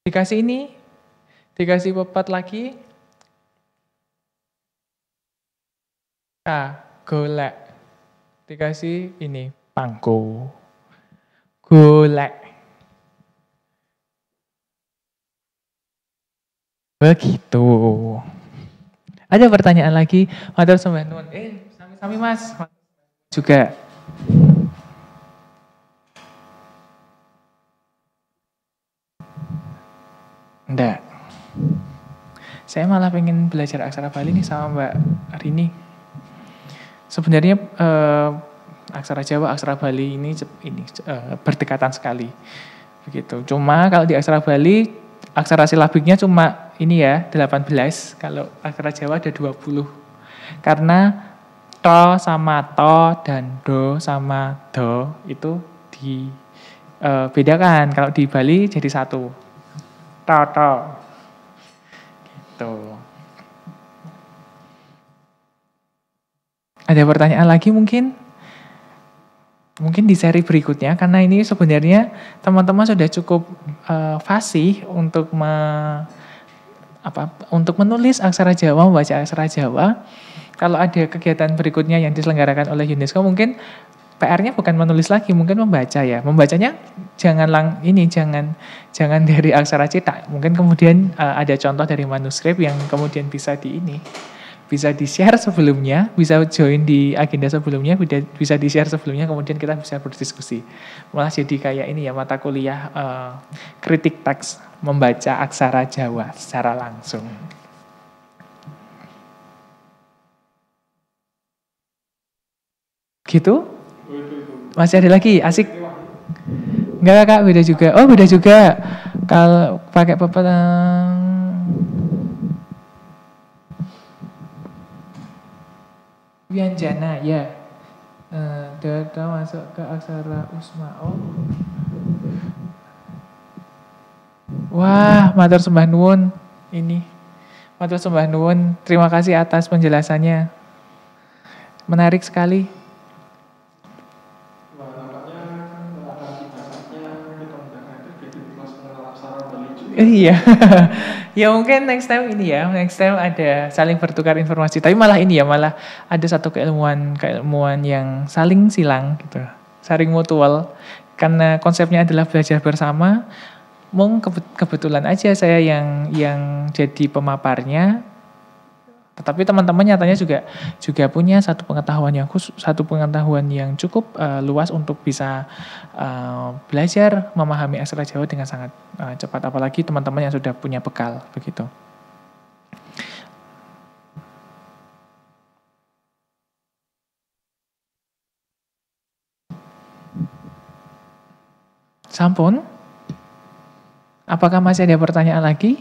Dikasih ini, dikasih pepat lagi, golek. Dikasih ini, pangku. Golek. Begitu. Ada pertanyaan lagi? Matur sembah nuwun. Eh, sami-sami Mas. Juga. Enggak. Saya malah pengen belajar aksara Bali nih sama Mbak Rini. Sebenarnya uh, aksara Jawa, aksara Bali ini ini uh, berdekatan sekali. Begitu. Cuma kalau di aksara Bali aksara silabiknya cuma ini ya 18, kalau aksara Jawa ada 20. Karena to sama to dan do sama do itu di uh, bedakan kalau di Bali jadi satu to to, gitu Ada pertanyaan lagi mungkin? Mungkin di seri berikutnya karena ini sebenarnya teman-teman sudah cukup uh, fasih untuk me, apa untuk menulis aksara Jawa, membaca aksara Jawa. Kalau ada kegiatan berikutnya yang diselenggarakan oleh UNESCO mungkin PR-nya bukan menulis lagi, mungkin membaca ya. Membacanya jangan lang ini jangan jangan dari aksara cetak. Mungkin kemudian uh, ada contoh dari manuskrip yang kemudian bisa di ini bisa di-share sebelumnya, bisa join di agenda sebelumnya, bisa di-share sebelumnya, kemudian kita bisa berdiskusi. Malah jadi kayak ini ya, mata kuliah uh, kritik teks, membaca aksara Jawa secara langsung. Gitu? Masih ada lagi? Asik? Enggak kak, beda juga. Oh beda juga. Kalau pakai pepetan. Eh, Wianjana ya. Nah, dada masuk ke aksara Usmaul. Wah, matur sembah nuwun ini. Matur sembah nuwun. Terima kasih atas penjelasannya. Menarik sekali. Iya. iya. ya mungkin next time ini ya, next time ada saling bertukar informasi. Tapi malah ini ya, malah ada satu keilmuan keilmuan yang saling silang gitu. Saling mutual karena konsepnya adalah belajar bersama. Mung kebetulan aja saya yang yang jadi pemaparnya, tetapi teman-teman nyatanya juga juga punya satu pengetahuan yang khusus, satu pengetahuan yang cukup uh, luas untuk bisa uh, belajar memahami aksara Jawa dengan sangat uh, cepat. Apalagi teman-teman yang sudah punya bekal begitu. Sampun. Apakah masih ada pertanyaan lagi?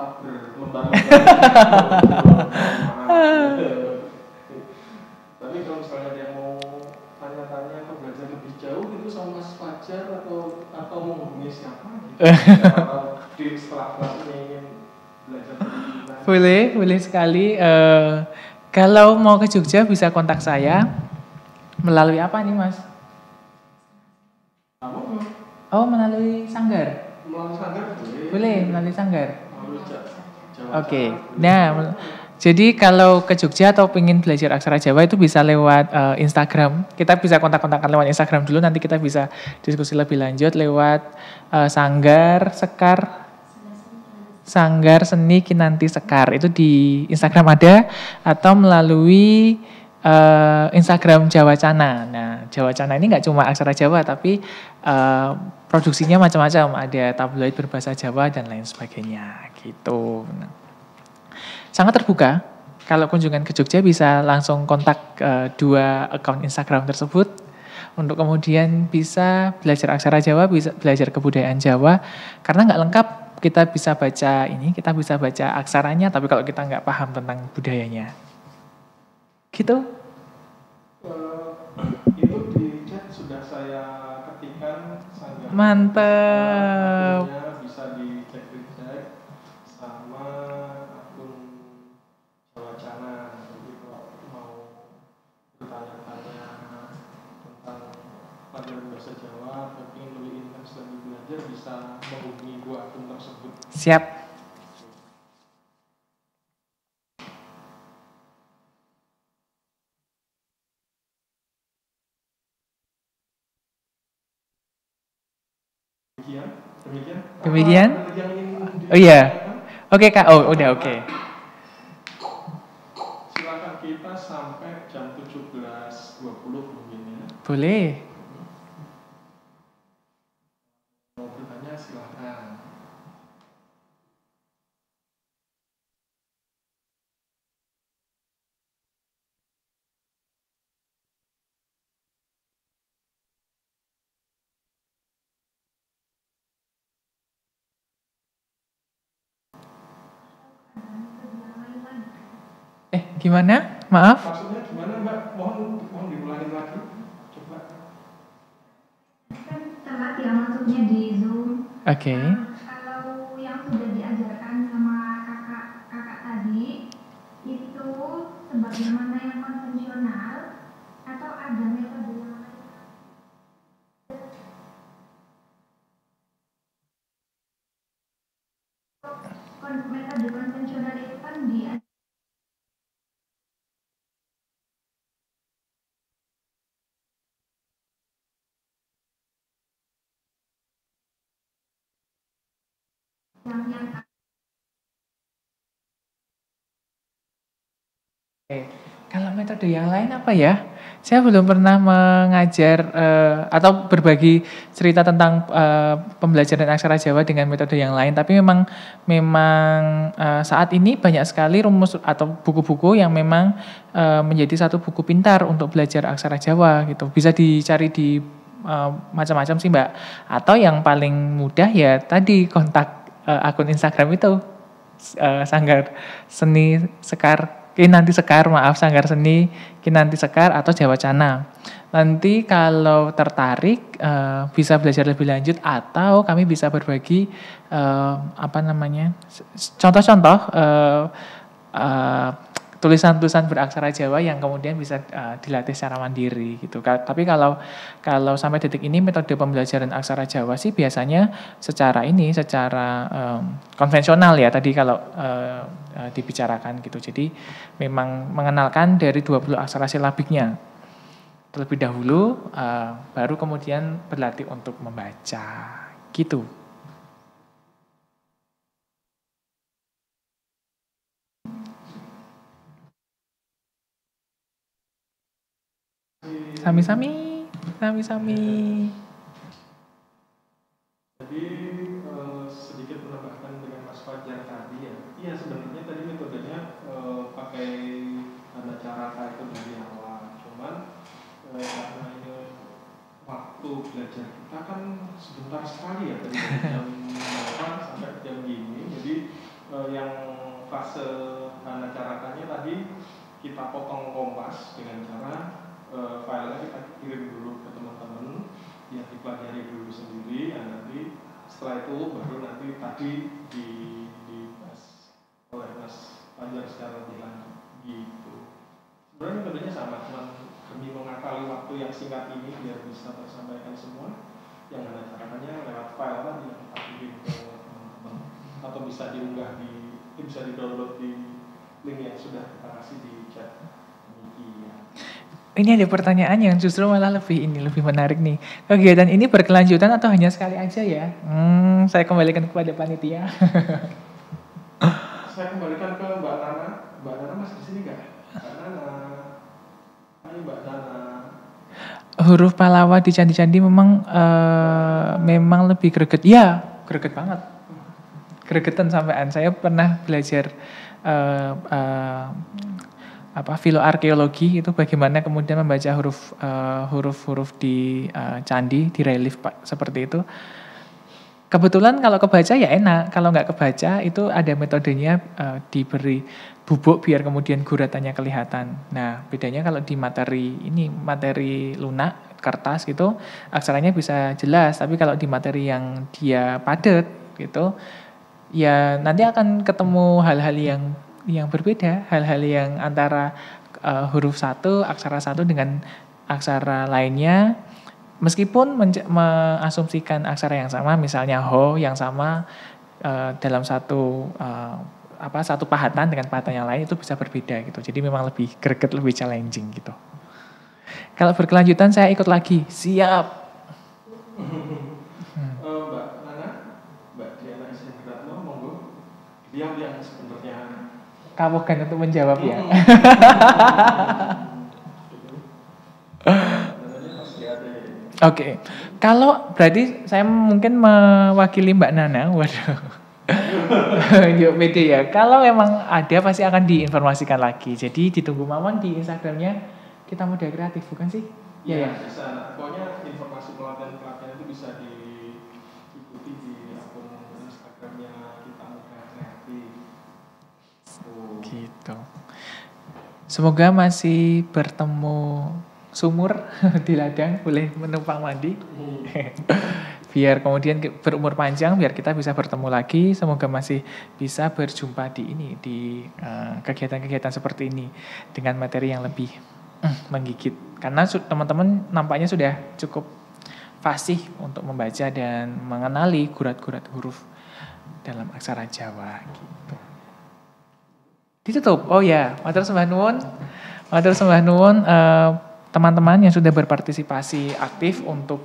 tak lembar tapi kalau misalnya ada yang mau tanya-tanya atau belajar lebih jauh itu sama Mas Fajar atau atau mau menghubungi siapa gitu. di setelah kelas ini ingin belajar boleh, boleh sekali. Uh, kalau mau ke Jogja bisa kontak saya. Melalui apa nih mas? Oh melalui sanggar. Melalui sanggar boleh. Boleh melalui sanggar. Oke. Okay. Nah, jadi kalau ke Jogja atau ingin belajar aksara Jawa itu bisa lewat uh, Instagram. Kita bisa kontak-kontakan lewat Instagram dulu. Nanti kita bisa diskusi lebih lanjut lewat uh, Sanggar Sekar Sanggar Seni Kinanti Sekar itu di Instagram ada atau melalui uh, Instagram Jawa Cana. Nah, Jawa Cana ini nggak cuma aksara Jawa tapi uh, produksinya macam-macam, ada tabloid berbahasa Jawa dan lain sebagainya gitu. Nah sangat terbuka. Kalau kunjungan ke Jogja bisa langsung kontak uh, dua account Instagram tersebut untuk kemudian bisa belajar aksara Jawa, bisa belajar kebudayaan Jawa. Karena nggak lengkap kita bisa baca ini, kita bisa baca aksaranya, tapi kalau kita nggak paham tentang budayanya, gitu. Eh, itu di chat sudah saya ketikkan. Mantap. Nah, Siap. Demikian. Demikian. Oh iya. Oke okay, kak. Oh udah oke. Okay. Silakan kita sampai jam 17.20 mungkin ya. Boleh. Gimana? Maaf? Maksudnya gimana Mbak? Mohon, mohon diulangi lagi. Coba. Kan telat ya maksudnya di Zoom. Oke. Okay. Kalau metode yang lain apa ya? Saya belum pernah mengajar uh, atau berbagi cerita tentang uh, pembelajaran aksara Jawa dengan metode yang lain. Tapi memang memang uh, saat ini banyak sekali rumus atau buku-buku yang memang uh, menjadi satu buku pintar untuk belajar aksara Jawa gitu. Bisa dicari di uh, macam-macam sih Mbak. Atau yang paling mudah ya tadi kontak uh, akun Instagram itu uh, sanggar seni sekar nanti sekar maaf sanggar seni nanti sekar atau Jawa Cana nanti kalau tertarik uh, bisa belajar lebih lanjut atau kami bisa berbagi uh, apa namanya contoh-contoh uh, uh, tulisan-tulisan beraksara Jawa yang kemudian bisa uh, dilatih secara mandiri gitu. Ka tapi kalau kalau sampai detik ini metode pembelajaran aksara Jawa sih biasanya secara ini secara um, konvensional ya tadi kalau uh, uh, dibicarakan gitu. Jadi memang mengenalkan dari 20 aksara silabiknya terlebih dahulu uh, baru kemudian berlatih untuk membaca gitu. Sami-sami, sami-sami. Jadi uh, sedikit menambahkan dengan Mas Fajar tadi ya. Iya sebenarnya tadi metodenya uh, pakai tanda cara itu dari awal. Cuman eh, karena ini waktu belajar kita kan sebentar sekali ya dari jam 8 sampai jam gini. Jadi eh, yang fase tanda caranya tadi kita potong kompas dengan cara uh, filenya kita kirim dulu ke teman-teman yang dipelajari dulu sendiri dan nanti setelah itu baru nanti tadi di mas oleh Mas Panjar secara lebih lanjut gitu sebenarnya metodenya sama cuma demi mengakali waktu yang singkat ini biar bisa tersampaikan semua yang ada caranya lewat file kan yang kita kirim ke teman-teman atau bisa diunggah di bisa di download di link yang sudah kita kasih di chat ini ada pertanyaan yang justru malah lebih ini lebih menarik nih. Kegiatan ini berkelanjutan atau hanya sekali aja ya? Hmm, saya kembalikan kepada panitia. saya kembalikan ke Mbak Nana. Mbak Nana masih di sini nggak? Mbak Nana, ini Mbak Nana. Huruf Palawa di candi-candi memang uh, memang lebih greget. Ya, greget banget. Gregetan sampean. Saya pernah belajar uh, uh, apa filo arkeologi itu bagaimana kemudian membaca huruf uh, huruf-huruf di uh, candi di relief pak seperti itu kebetulan kalau kebaca ya enak kalau nggak kebaca itu ada metodenya uh, diberi bubuk biar kemudian guratannya kelihatan nah bedanya kalau di materi ini materi lunak kertas gitu aksaranya bisa jelas tapi kalau di materi yang dia padat gitu ya nanti akan ketemu hal-hal yang yang berbeda, hal-hal yang antara uh, huruf satu, aksara satu dengan aksara lainnya, meskipun mengasumsikan aksara yang sama, misalnya ho yang sama uh, dalam satu uh, apa satu pahatan dengan pahatan yang lain itu bisa berbeda gitu. Jadi memang lebih greget, lebih challenging gitu. Kalau berkelanjutan saya ikut lagi. Siap. kawogan untuk menjawab ya. Hmm. Oke, kalau berarti saya mungkin mewakili Mbak Nana, waduh. Yuk ya. Kalau memang ada pasti akan diinformasikan lagi. Jadi ditunggu Mawan di Instagramnya kita muda kreatif bukan sih? Iya. Ya. ya. Bisa. Pokoknya informasi pelatihan pelatihan itu bisa diikuti di akun Instagramnya kita muda kreatif. Gitu. Semoga masih bertemu sumur di ladang boleh menumpang mandi. biar kemudian berumur panjang biar kita bisa bertemu lagi semoga masih bisa berjumpa di ini di eh, kegiatan-kegiatan uh, seperti ini dengan materi yang lebih uh, menggigit karena teman-teman nampaknya sudah cukup fasih untuk membaca dan mengenali gurat-gurat huruf dalam aksara Jawa gitu. Ditutup. Oh ya, matur sembah nuwun. Matur sembah nuwun eh, teman-teman yang sudah berpartisipasi aktif untuk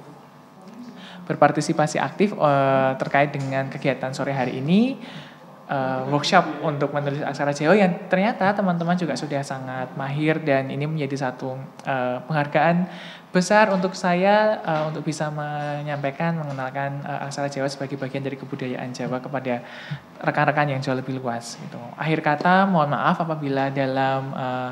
berpartisipasi aktif uh, terkait dengan kegiatan sore hari ini uh, workshop untuk menulis aksara Jawa yang ternyata teman-teman juga sudah sangat mahir dan ini menjadi satu uh, penghargaan besar untuk saya uh, untuk bisa menyampaikan mengenalkan uh, aksara Jawa sebagai bagian dari kebudayaan Jawa kepada rekan-rekan yang jauh lebih luas gitu. Akhir kata mohon maaf apabila dalam uh,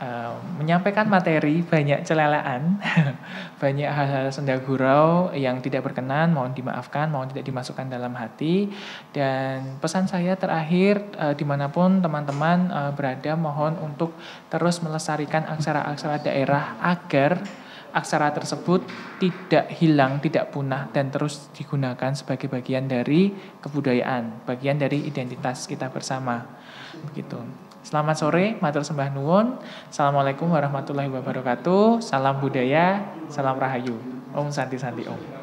uh, menyampaikan materi banyak celelaan, banyak hal-hal senda gurau yang tidak berkenan, mohon dimaafkan, mohon tidak dimasukkan dalam hati. Dan pesan saya terakhir, uh, dimanapun teman-teman uh, berada, mohon untuk terus melestarikan aksara-aksara daerah agar aksara tersebut tidak hilang, tidak punah dan terus digunakan sebagai bagian dari kebudayaan, bagian dari identitas kita bersama. Begitu. Selamat sore, matur sembah nuwun. Assalamualaikum warahmatullahi wabarakatuh. Salam budaya, salam rahayu. Om Santi Santi Om.